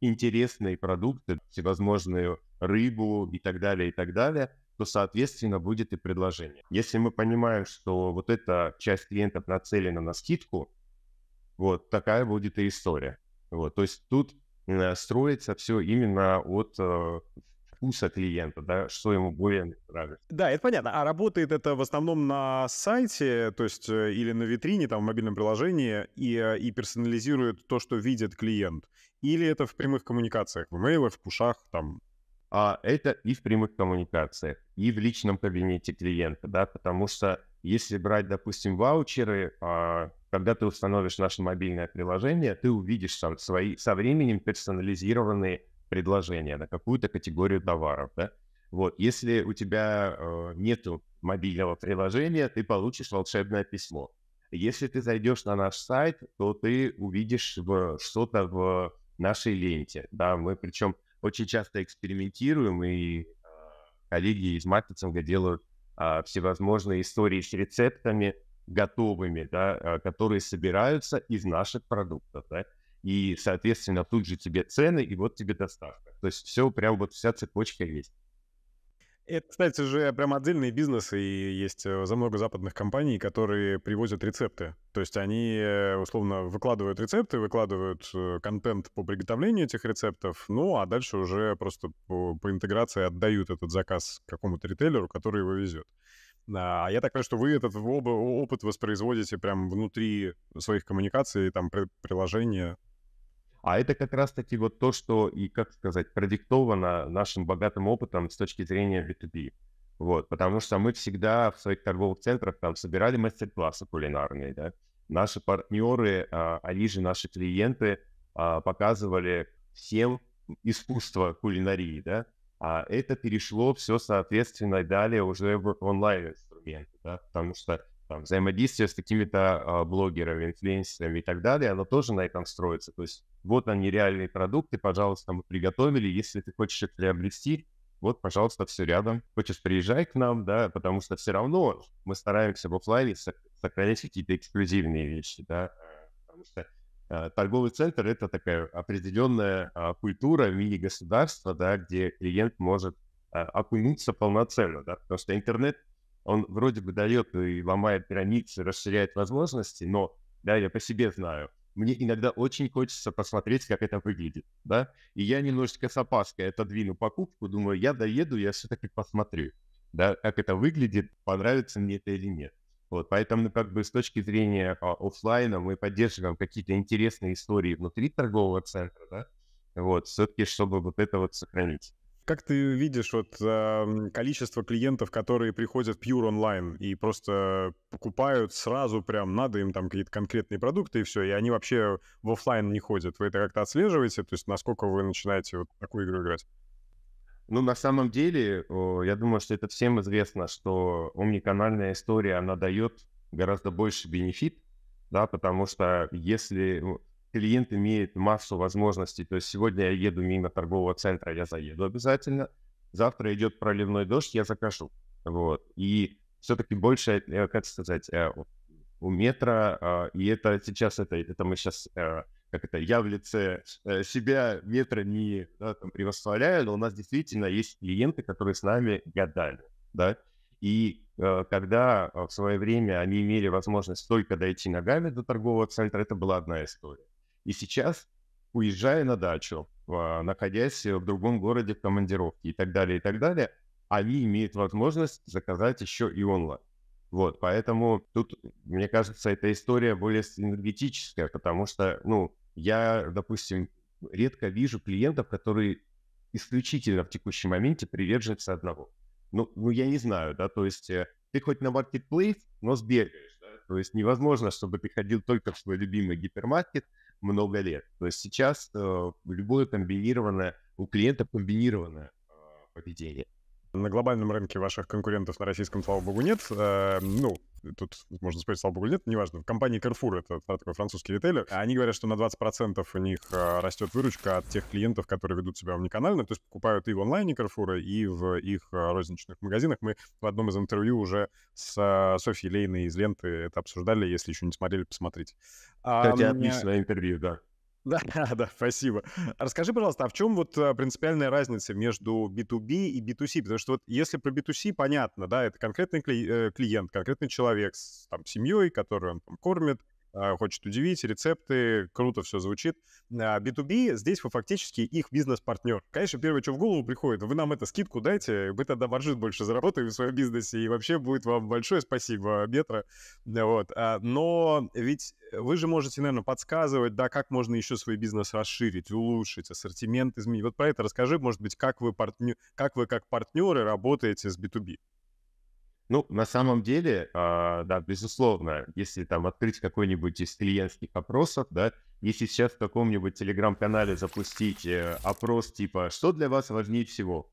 интересные продукты, всевозможную рыбу и так далее, и так далее, то, соответственно, будет и предложение. Если мы понимаем, что вот эта часть клиентов нацелена на скидку, вот такая будет и история. Вот, то есть тут э, строится все именно от э, вкуса клиента, да, что ему более нравится. Да, это понятно. А работает это в основном на сайте, то есть э, или на витрине, там, в мобильном приложении, и, э, и персонализирует то, что видит клиент? Или это в прямых коммуникациях, в мейлах, в пушах, там, а это и в прямых коммуникациях, и в личном кабинете клиента, да, потому что если брать, допустим, ваучеры, а, когда ты установишь наше мобильное приложение, ты увидишь там свои со временем персонализированные предложения на какую-то категорию товаров, да. Вот, если у тебя э, нету мобильного приложения, ты получишь волшебное письмо. Если ты зайдешь на наш сайт, то ты увидишь что-то в нашей ленте, да. Мы причем очень часто экспериментируем, и а, коллеги из маркетинга делают а, всевозможные истории с рецептами готовыми, да, а, которые собираются из наших продуктов, да, и, соответственно, тут же тебе цены, и вот тебе доставка. То есть все, прям вот вся цепочка есть. Это, кстати, уже прям отдельный бизнес и есть э, за много западных компаний, которые привозят рецепты. То есть они, э, условно, выкладывают рецепты, выкладывают э, контент по приготовлению этих рецептов, ну, а дальше уже просто по, по интеграции отдают этот заказ какому-то ритейлеру, который его везет. А я так понимаю, что вы этот опыт воспроизводите прям внутри своих коммуникаций, там, приложения а это как раз-таки вот то, что и, как сказать, продиктовано нашим богатым опытом с точки зрения B2B. Вот, потому что мы всегда в своих торговых центрах там собирали мастер-классы кулинарные, да. Наши партнеры, а, они же наши клиенты, а, показывали всем искусство кулинарии, да. А это перешло все, соответственно, далее уже в онлайн-инструменты, да, потому что там, взаимодействие с какими-то а, блогерами, инфлюенсерами и так далее, оно тоже на этом строится. То есть вот они реальные продукты, пожалуйста, мы приготовили, если ты хочешь их приобрести, вот, пожалуйста, все рядом. Хочешь, приезжай к нам, да, потому что все равно мы стараемся в офлайне сохранять какие-то эксклюзивные вещи, да, потому что а, торговый центр — это такая определенная а, культура мини-государства, да, где клиент может а, окунуться полноценно, да, потому что интернет он вроде бы дает ну, и ломает границы, расширяет возможности, но, да, я по себе знаю, мне иногда очень хочется посмотреть, как это выглядит, да, и я немножечко с опаской это двину покупку, думаю, я доеду, я все-таки посмотрю, да, как это выглядит, понравится мне это или нет. Вот, поэтому, ну, как бы, с точки зрения а, офлайна мы поддерживаем какие-то интересные истории внутри торгового центра, да, вот, все-таки, чтобы вот это вот сохранить. Как ты видишь вот э, количество клиентов, которые приходят в Pure online и просто покупают сразу прям, надо им там какие-то конкретные продукты и все, и они вообще в офлайн не ходят. Вы это как-то отслеживаете? То есть насколько вы начинаете вот такую игру играть? Ну, на самом деле, я думаю, что это всем известно, что умниканальная история, она дает гораздо больше бенефит, да, потому что если ну, клиент имеет массу возможностей. То есть сегодня я еду мимо торгового центра, я заеду обязательно. Завтра идет проливной дождь, я закажу. Вот. И все-таки больше, э, как сказать, э, у метра, а, и это сейчас, это, это мы сейчас, э, как это, я в лице себя метра не да, там, превосхваляю, но у нас действительно есть клиенты, которые с нами годами, да, и когда в свое время они имели возможность только дойти ногами до торгового центра, это была одна история. И сейчас, уезжая на дачу, а, находясь в другом городе в командировке и так далее, и так далее, они имеют возможность заказать еще и онлайн. Вот, поэтому тут, мне кажется, эта история более энергетическая, потому что, ну, я, допустим, редко вижу клиентов, которые исключительно в текущем моменте приверженцы одного. Ну, ну, я не знаю, да, то есть э, ты хоть на маркетплейс, но сбегаешь, да, то есть невозможно, чтобы ты ходил только в свой любимый гипермаркет, много лет. То есть сейчас э, любое комбинированное, у клиента комбинированное э, поведение. На глобальном рынке ваших конкурентов на российском, слава богу, нет. Э, ну, тут можно спросить слава богу, нет, неважно. В компании Carrefour, это такой французский ритейлер, а они говорят, что на 20% у них э, растет выручка от тех клиентов, которые ведут себя униканально, то есть покупают и в онлайне Carrefour, и в их э, розничных магазинах. Мы в одном из интервью уже с э, Софьей Лейной из ленты это обсуждали, если еще не смотрели, посмотрите. А Кстати, а, отличное интервью, да. Да, (laughs) да, спасибо. Расскажи, пожалуйста, а в чем вот э, принципиальная разница между B2B и B2C? Потому что вот если про B2C понятно, да, это конкретный э, клиент, конкретный человек с там, семьей, который он там, кормит, а, хочет удивить, рецепты, круто все звучит. B2B, а, здесь вы фактически их бизнес-партнер. Конечно, первое, что в голову приходит, вы нам это скидку дайте, мы тогда маржин больше заработаем в своем бизнесе, и вообще будет вам большое спасибо, Метро. Вот. А, но ведь вы же можете, наверное, подсказывать, да, как можно еще свой бизнес расширить, улучшить, ассортимент изменить. Вот про это расскажи, может быть, как вы, партнер, как, вы как партнеры работаете с B2B. Ну, на самом деле, а, да, безусловно, если там открыть какой-нибудь из клиентских опросов, да, если сейчас в каком-нибудь телеграм-канале запустить э, опрос типа «Что для вас важнее всего?»,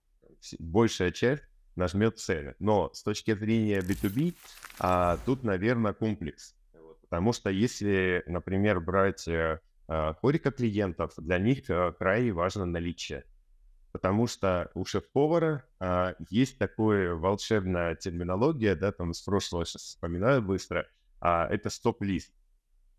большая часть нажмет цели. Но с точки зрения B2B, а, тут, наверное, комплекс. Потому что если, например, брать э, а, хорика клиентов, для них э, крайне важно наличие потому что у шеф-повара а, есть такая волшебная терминология, да, там с прошлого сейчас вспоминаю быстро, а, это стоп-лист.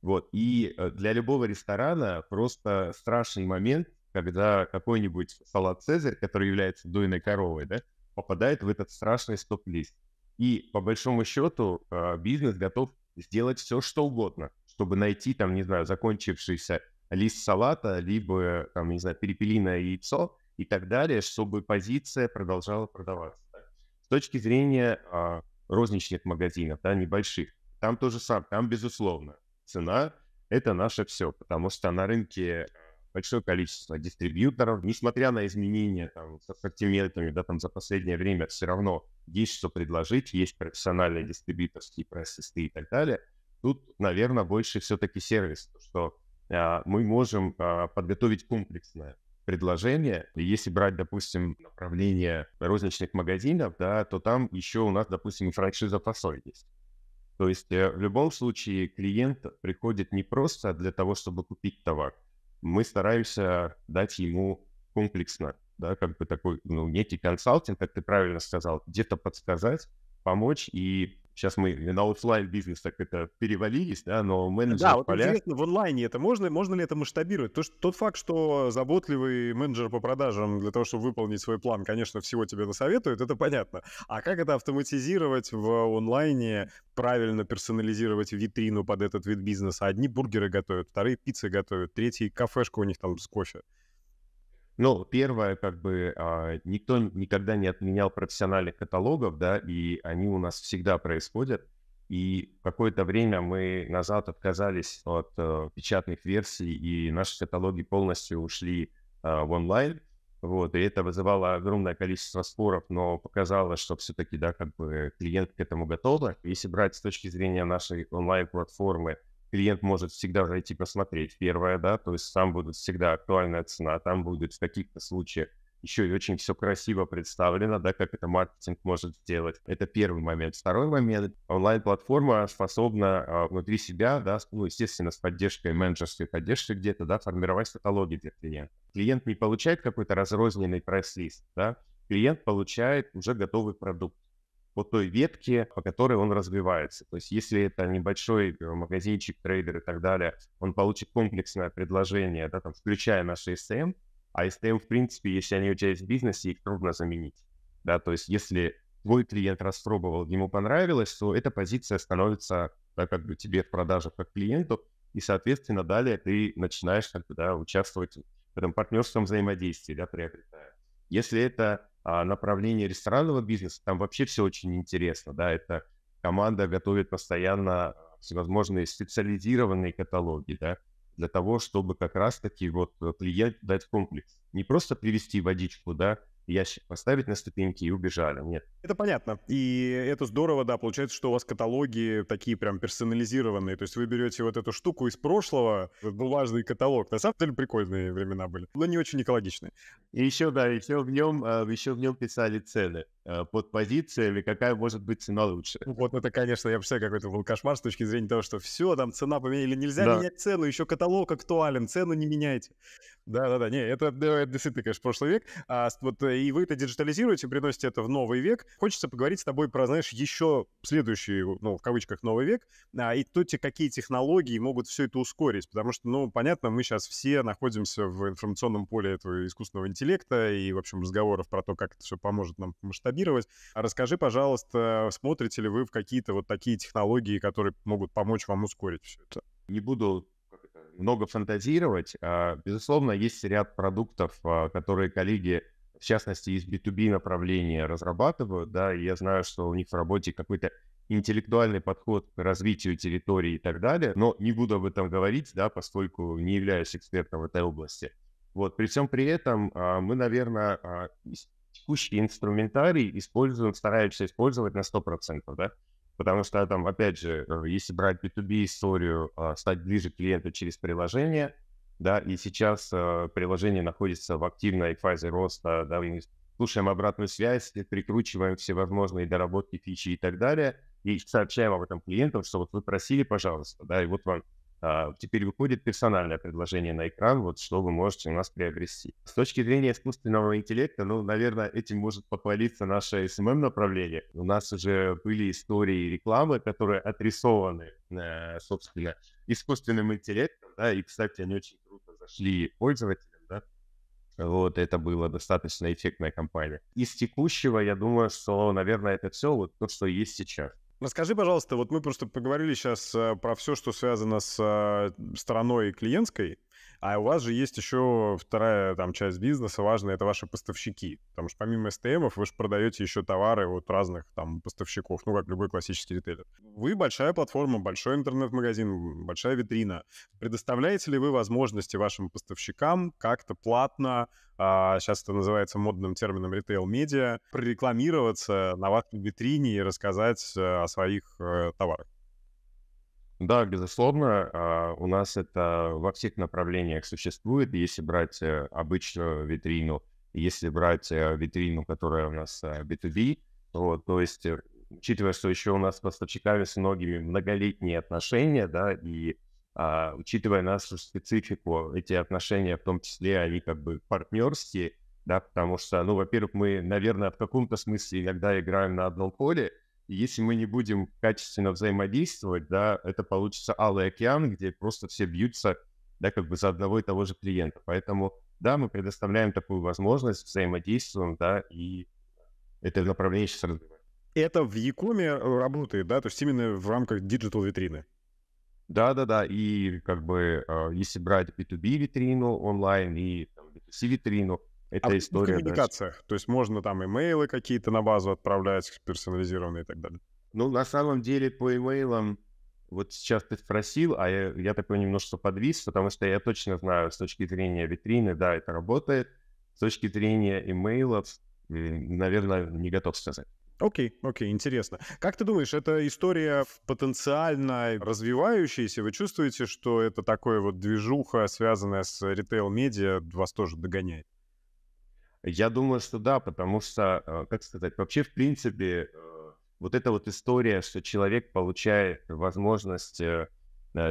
Вот, и э, для любого ресторана просто страшный момент, когда какой-нибудь салат «Цезарь», который является дойной коровой, да, попадает в этот страшный стоп-лист. И, по большому счету, а, бизнес готов сделать все, что угодно, чтобы найти, там, не знаю, закончившийся лист салата, либо, там, не знаю, перепелиное яйцо, и так далее, чтобы позиция продолжала продаваться. С точки зрения а, розничных магазинов, да, небольших, там тоже же самое, там, безусловно, цена — это наше все, потому что на рынке э, большое количество дистрибьюторов, несмотря на изменения там, с ассортиментами, да, там за последнее время все равно есть что предложить, есть профессиональные дистрибьюторские пресс и так далее. Тут, наверное, больше все-таки сервис, что а, мы можем а, подготовить комплексное предложения. Если брать, допустим, направление розничных магазинов, да, то там еще у нас, допустим, франшиза фасоль есть. То есть э, в любом случае клиент приходит не просто для того, чтобы купить товар. Мы стараемся дать ему комплексно, да, как бы такой, ну, некий консалтинг, как ты правильно сказал, где-то подсказать, помочь и Сейчас мы на офлайн бизнес так это перевалились, да, но менеджер да, вот полях... интересно, в онлайне это можно, можно ли это масштабировать? То, что, тот факт, что заботливый менеджер по продажам для того, чтобы выполнить свой план, конечно, всего тебе насоветует, это понятно. А как это автоматизировать в онлайне, правильно персонализировать витрину под этот вид бизнеса? Одни бургеры готовят, вторые пиццы готовят, третий кафешку у них там с кофе. Ну, первое, как бы а, никто никогда не отменял профессиональных каталогов, да, и они у нас всегда происходят. И какое-то время мы назад отказались от э, печатных версий, и наши каталоги полностью ушли э, в онлайн. Вот, и это вызывало огромное количество споров, но показало, что все-таки, да, как бы клиент к этому готов. Если брать с точки зрения нашей онлайн-платформы, клиент может всегда зайти посмотреть первое, да, то есть там будет всегда актуальная цена, там будет в каких-то случаях еще и очень все красиво представлено, да, как это маркетинг может сделать. Это первый момент. Второй момент. Онлайн-платформа способна а, внутри себя, да, ну, естественно, с поддержкой менеджерской поддержки где-то, да, формировать каталоги для клиента. Клиент не получает какой-то разрозненный пресс лист да, клиент получает уже готовый продукт по той ветке, по которой он развивается. То есть если это небольшой э, магазинчик, трейдер и так далее, он получит комплексное предложение, да, там, включая наши STM, эм. а СТМ, эм, в принципе, если они у тебя есть в бизнесе, их трудно заменить. Да, то есть если твой клиент распробовал, ему понравилось, то эта позиция становится да, как бы тебе в продаже, как клиенту, и, соответственно, далее ты начинаешь как бы, да, участвовать в этом партнерском взаимодействии, да, приобретая. Если это а, направление ресторанного бизнеса, там вообще все очень интересно, да, это команда готовит постоянно всевозможные специализированные каталоги, да, для того, чтобы как раз-таки вот э, клиент дать комплекс. Не просто привести водичку, да, ящик поставить на ступеньки и убежали. Нет. Это понятно. И это здорово, да, получается, что у вас каталоги такие прям персонализированные. То есть вы берете вот эту штуку из прошлого, это был важный каталог. На самом деле прикольные времена были, но не очень экологичные. И еще, да, еще в нем, а, еще в нем писали цены а, под позициями, какая может быть цена лучше. Ну вот это, конечно, я представляю, какой-то был кошмар с точки зрения того, что все, там цена поменяли, нельзя да. менять цену, еще каталог актуален, цену не меняйте. Да-да-да, не, это, это действительно, конечно, прошлый век. А вот э, и вы это диджитализируете, приносите это в новый век. Хочется поговорить с тобой про, знаешь, еще следующий, ну, в кавычках, новый век, а, и то, те, какие технологии могут все это ускорить, потому что, ну, понятно, мы сейчас все находимся в информационном поле этого искусственного интеллекта и, в общем, разговоров про то, как это все поможет нам масштабировать. А расскажи, пожалуйста, смотрите ли вы в какие-то вот такие технологии, которые могут помочь вам ускорить все это? Не буду много фантазировать. А, безусловно, есть ряд продуктов, а, которые коллеги в частности, из B2B направления разрабатывают, да, и я знаю, что у них в работе какой-то интеллектуальный подход к развитию территории и так далее, но не буду об этом говорить, да, поскольку не являюсь экспертом в этой области. Вот, при всем при этом а, мы, наверное, а, текущий инструментарий используем, стараемся использовать на 100%, да, потому что там, опять же, э, если брать B2B историю, а, стать ближе к клиенту через приложение – да, и сейчас э, приложение находится в активной фазе роста, да, мы слушаем обратную связь, прикручиваем всевозможные доработки, фичи и так далее, и сообщаем об этом клиентам, что вот вы просили, пожалуйста, да, и вот вам а, теперь выходит персональное предложение на экран, вот что вы можете у нас приобрести. С точки зрения искусственного интеллекта, ну, наверное, этим может похвалиться наше SMM-направление. Эм эм у нас уже были истории рекламы, которые отрисованы, э, собственно, искусственным интеллектом, да, и, кстати, они очень круто зашли пользователям, да, вот, это была достаточно эффектная компания. Из текущего, я думаю, что, наверное, это все вот то, что есть сейчас. Расскажи, пожалуйста, вот мы просто поговорили сейчас э, про все, что связано с э, стороной клиентской, а у вас же есть еще вторая там часть бизнеса важная, это ваши поставщики. Потому что помимо СТМов вы же продаете еще товары вот разных там поставщиков, ну, как любой классический ритейлер. Вы большая платформа, большой интернет-магазин, большая витрина. Предоставляете ли вы возможности вашим поставщикам как-то платно, а, сейчас это называется модным термином ритейл-медиа, прорекламироваться на вашей витрине и рассказать э, о своих э, товарах? Да, безусловно, а, у нас это во всех направлениях существует. Если брать э, обычную витрину, если брать э, витрину, которая у нас B2B, э, вот, то есть, учитывая, что еще у нас с поставщиками с многими многолетние отношения, да, и а, учитывая нашу специфику, эти отношения в том числе, они как бы партнерские, да, потому что, ну, во-первых, мы, наверное, в каком-то смысле иногда играем на одном поле, если мы не будем качественно взаимодействовать, да, это получится алый океан, где просто все бьются, да, как бы за одного и того же клиента. Поэтому, да, мы предоставляем такую возможность, взаимодействуем, да, и это направление сейчас развивается. Это в Якоме э, работает, да, то есть именно в рамках диджитал-витрины? Да-да-да, и как бы э, если брать B2B-витрину онлайн и B2C-витрину, а это а история. Коммуникация. Дальше. То есть можно там имейлы какие-то на базу отправлять, персонализированные и так далее. Ну, на самом деле, по имейлам, вот сейчас ты спросил, а я, я такой немножко подвис, потому что я точно знаю с точки зрения витрины, да, это работает. С точки зрения имейлов, наверное, не готов сказать. Окей, okay, окей, okay, интересно. Как ты думаешь, эта история потенциально развивающаяся? Вы чувствуете, что это такое вот движуха, связанная с ритейл-медиа, вас тоже догоняет? Я думаю, что да, потому что, э, как сказать, вообще, в принципе, э, вот эта вот история, что человек получает возможность э,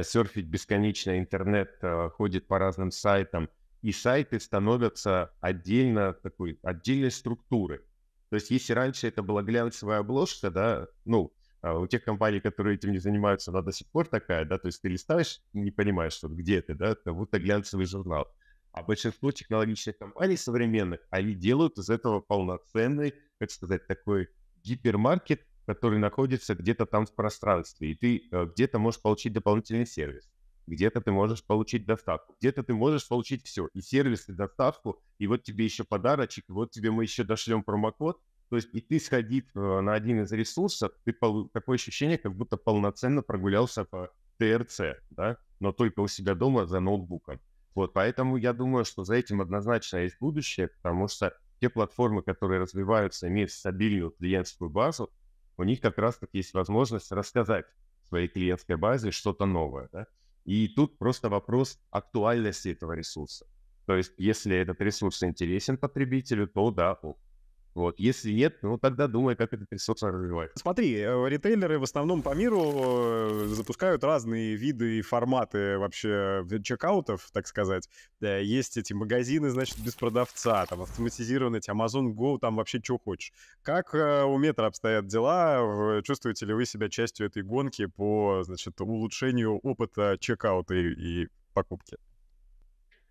серфить бесконечно интернет, ходит по разным сайтам, и сайты становятся отдельно такой, отдельной структурой. То есть, если раньше это была глянцевая обложка, да, ну, а у тех компаний, которые этим не занимаются, она до сих пор такая, да, то есть ты листаешь, не понимаешь, вот где ты, да, как будто глянцевый журнал. А большинство технологичных компаний современных, они делают из этого полноценный, как сказать, такой гипермаркет, который находится где-то там в пространстве, и ты э, где-то можешь получить дополнительный сервис, где-то ты можешь получить доставку, где-то ты можешь получить все, и сервис, и доставку, и вот тебе еще подарочек, вот тебе мы еще дошлем промокод, то есть и ты сходив э, на один из ресурсов, ты полу- такое ощущение, как будто полноценно прогулялся по ТРЦ, да, но только у себя дома за ноутбуком. Вот, поэтому я думаю, что за этим однозначно есть будущее, потому что те платформы, которые развиваются, имеют стабильную клиентскую базу, у них как раз таки есть возможность рассказать своей клиентской базе что-то новое. Да? И тут просто вопрос актуальности этого ресурса. То есть, если этот ресурс интересен потребителю, то да, вот. Если нет, ну тогда думай, как это, собственно, развивать. Смотри, э, ритейлеры в основном по миру э, запускают разные виды и форматы вообще чекаутов, так сказать. Э, есть эти магазины, значит, без продавца, там автоматизированные, эти Amazon Go, там вообще что хочешь. Как у метра обстоят дела? Чувствуете ли вы себя частью этой гонки по, значит, улучшению опыта чекаута и покупки?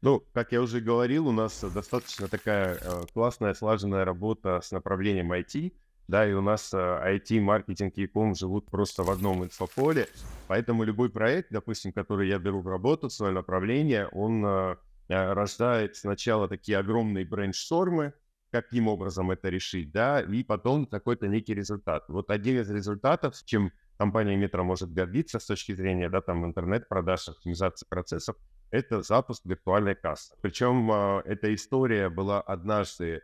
Ну, как я уже говорил, у нас достаточно такая э, классная, слаженная работа с направлением IT, да, и у нас IT, э, маркетинг и ком живут просто в одном инфополе, поэтому любой проект, допустим, который я беру в работу, свое направление, он э, рождает сначала такие огромные брейнштормы, каким образом это решить, да, и потом какой-то некий результат. Вот один из результатов, чем компания Метро может гордиться с точки зрения, да, там, интернет-продаж, оптимизации процессов, это запуск виртуальной кассы. Причем а, эта история была однажды э,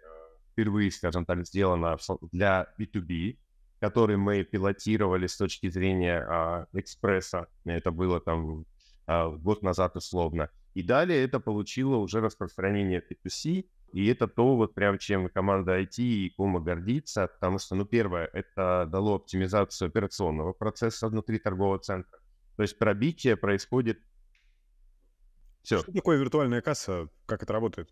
впервые, скажем так, сделана для B2B, который мы пилотировали с точки зрения а, экспресса. Это было там а, год назад условно. И далее это получило уже распространение P2C. И это то, вот прям чем команда IT и Кума гордится, потому что, ну, первое, это дало оптимизацию операционного процесса внутри торгового центра. То есть пробитие происходит все. Что такое виртуальная касса? Как это работает?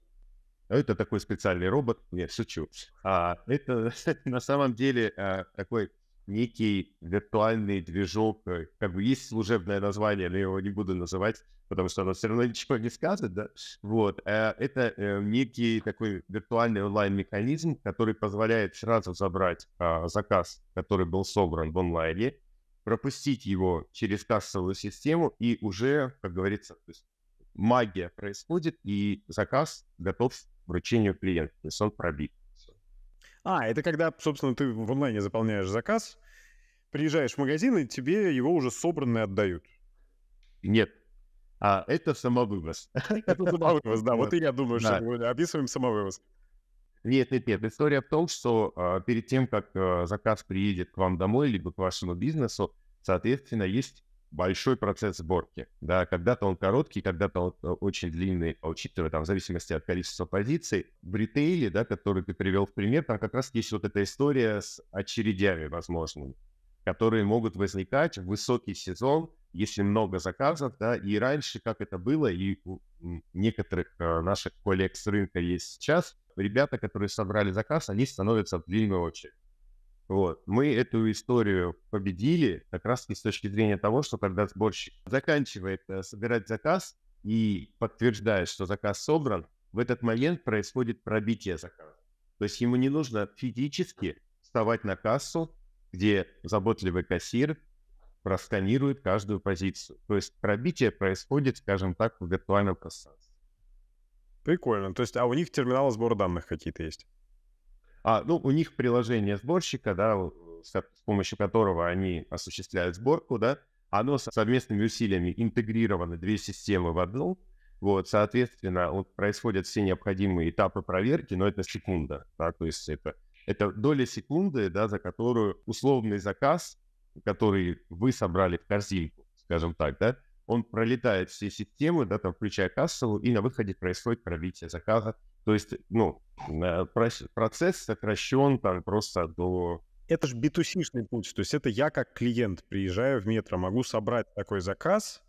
Это такой специальный робот. Не, шучу. А, это (laughs) на самом деле а, такой некий виртуальный движок. Э, как бы есть служебное название, но я его не буду называть, потому что оно все равно ничего не скажет. Да? Вот. А, это а, некий такой виртуальный онлайн-механизм, который позволяет сразу забрать а, заказ, который был собран в онлайне, пропустить его через кассовую систему и уже, как говорится, то есть магия происходит, и заказ готов к вручению клиенту, то есть он пробит. А, это когда, собственно, ты в онлайне заполняешь заказ, приезжаешь в магазин, и тебе его уже собранный отдают. Нет, а это самовывоз. (laughs) Это самовывоз, да. Вот и я думаю, что описываем самовывоз. Нет, нет, нет. История в том, что а, перед тем, как а, заказ приедет к вам домой, либо к вашему бизнесу, соответственно, есть большой процесс сборки. Да, когда-то он короткий, когда-то он э, очень длинный, а учитывая там в зависимости от количества позиций, в ритейле, да, который ты привел в пример, там как раз есть вот эта история с очередями возможными, которые могут возникать в высокий сезон, если много заказов, да, и раньше, как это было, и у некоторых э, наших коллег с рынка есть сейчас, ребята, которые собрали заказ, они становятся в длинную очередь. Вот. Мы эту историю победили как раз с точки зрения того, что когда сборщик заканчивает э, собирать заказ и подтверждает, что заказ собран, в этот момент происходит пробитие заказа. То есть ему не нужно физически вставать на кассу, где заботливый кассир просканирует каждую позицию. То есть пробитие происходит, скажем так, в виртуальном пространстве. Прикольно. То есть, а у них терминалы сбора данных какие-то есть? А, ну, у них приложение сборщика, да, с, с помощью которого они осуществляют сборку, да, оно совместными усилиями интегрировано две системы в одну, вот, соответственно, вот происходят все необходимые этапы проверки, но это секунда, да, то есть это, это доля секунды, да, за которую условный заказ, который вы собрали в корзинку, скажем так, да, он пролетает все системы, да, там, включая кассу, и на выходе происходит пробитие заказа то есть, ну, э, процесс сокращен там просто до... Это же b путь, то есть это я как клиент приезжаю в метро, могу собрать такой заказ?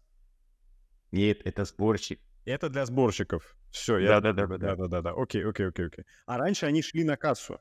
Нет, это сборщик. Это для сборщиков. Все, я... Да-да-да. Да-да-да. Окей, окей, окей, окей. А раньше они шли на кассу?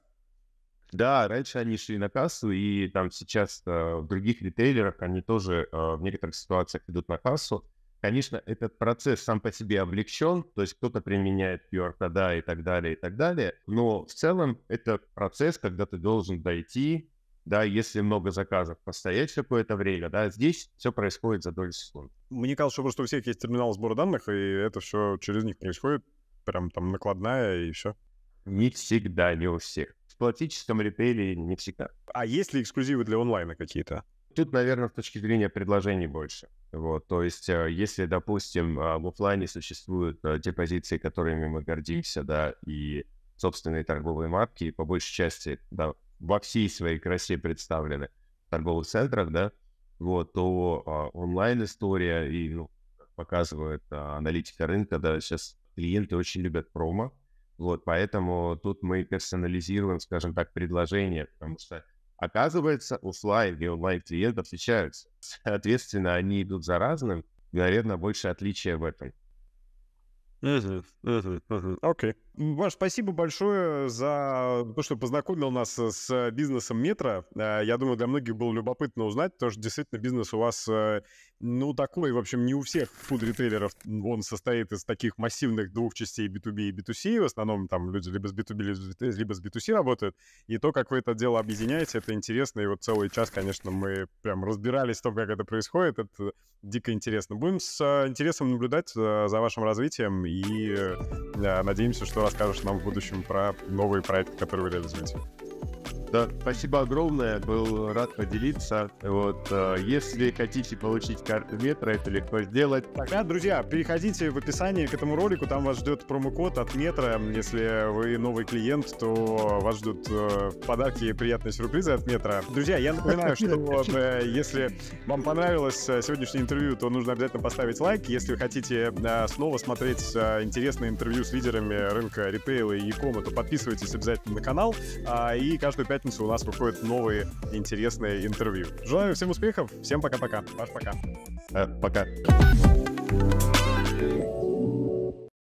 Да, раньше они шли на кассу, и там сейчас э, в других ритейлерах они тоже э, в некоторых ситуациях идут на кассу. Конечно, этот процесс сам по себе облегчен, то есть кто-то применяет QR-кода и так далее, и так далее, но в целом это процесс, когда ты должен дойти, да, если много заказов, постоять какое-то время, да, здесь все происходит за доли секунд. Мне кажется, что просто у всех есть терминал сбора данных, и это все через них происходит, прям там накладная и все. Не всегда, не у всех. В классическом ритейле не всегда. А есть ли эксклюзивы для онлайна какие-то? Тут, наверное, с точки зрения предложений больше. Вот, то есть, э, если, допустим, а, в офлайне существуют э, те позиции, которыми мы гордимся, да, и собственные торговые марки, и по большей части, да, во всей своей красе представлены в торговых центрах, да, вот, то а, онлайн-история, и, ну, показывает а, аналитика рынка, да, сейчас клиенты очень любят промо, вот, поэтому тут мы персонализируем, скажем так, предложение, потому что Оказывается, офлайн и онлайн клиент отличаются. (laughs) Соответственно, они идут за разным, и, наверное, больше отличия в этом. Окей. Okay. Ваш спасибо большое за то, что познакомил нас э, с бизнесом метро. Э, я думаю, для многих было любопытно узнать, потому что действительно бизнес у вас, э, ну, такой, в общем, не у всех фуд-ритейлеров. Он состоит из таких массивных двух частей B2B и B2C. В основном там люди либо с B2B, либо с B2C работают. И то, как вы это дело объединяете, это интересно. И вот целый час, конечно, мы прям разбирались в том, как это происходит. Это дико интересно. Будем с интересом наблюдать за вашим развитием и надеемся, что расскажешь нам в будущем про новые проекты, которые вы реализуете. Да, спасибо огромное, был рад поделиться. Вот, э, если хотите получить карту метра, это легко сделать. Так, а, друзья, переходите в описание к этому ролику, там вас ждет промокод от метра. Если вы новый клиент, то вас ждут э, подарки и приятные сюрпризы от метра. Друзья, я напоминаю, что (laughs) э, если вам понравилось сегодняшнее интервью, то нужно обязательно поставить лайк. Если вы хотите снова смотреть интересные интервью с лидерами рынка ритейла и e-кома, то подписывайтесь обязательно на канал. А, и каждый каждую пятницу у нас выходят новые интересные интервью. Желаю всем успехов, всем пока-пока. Паш, пока. Э, пока.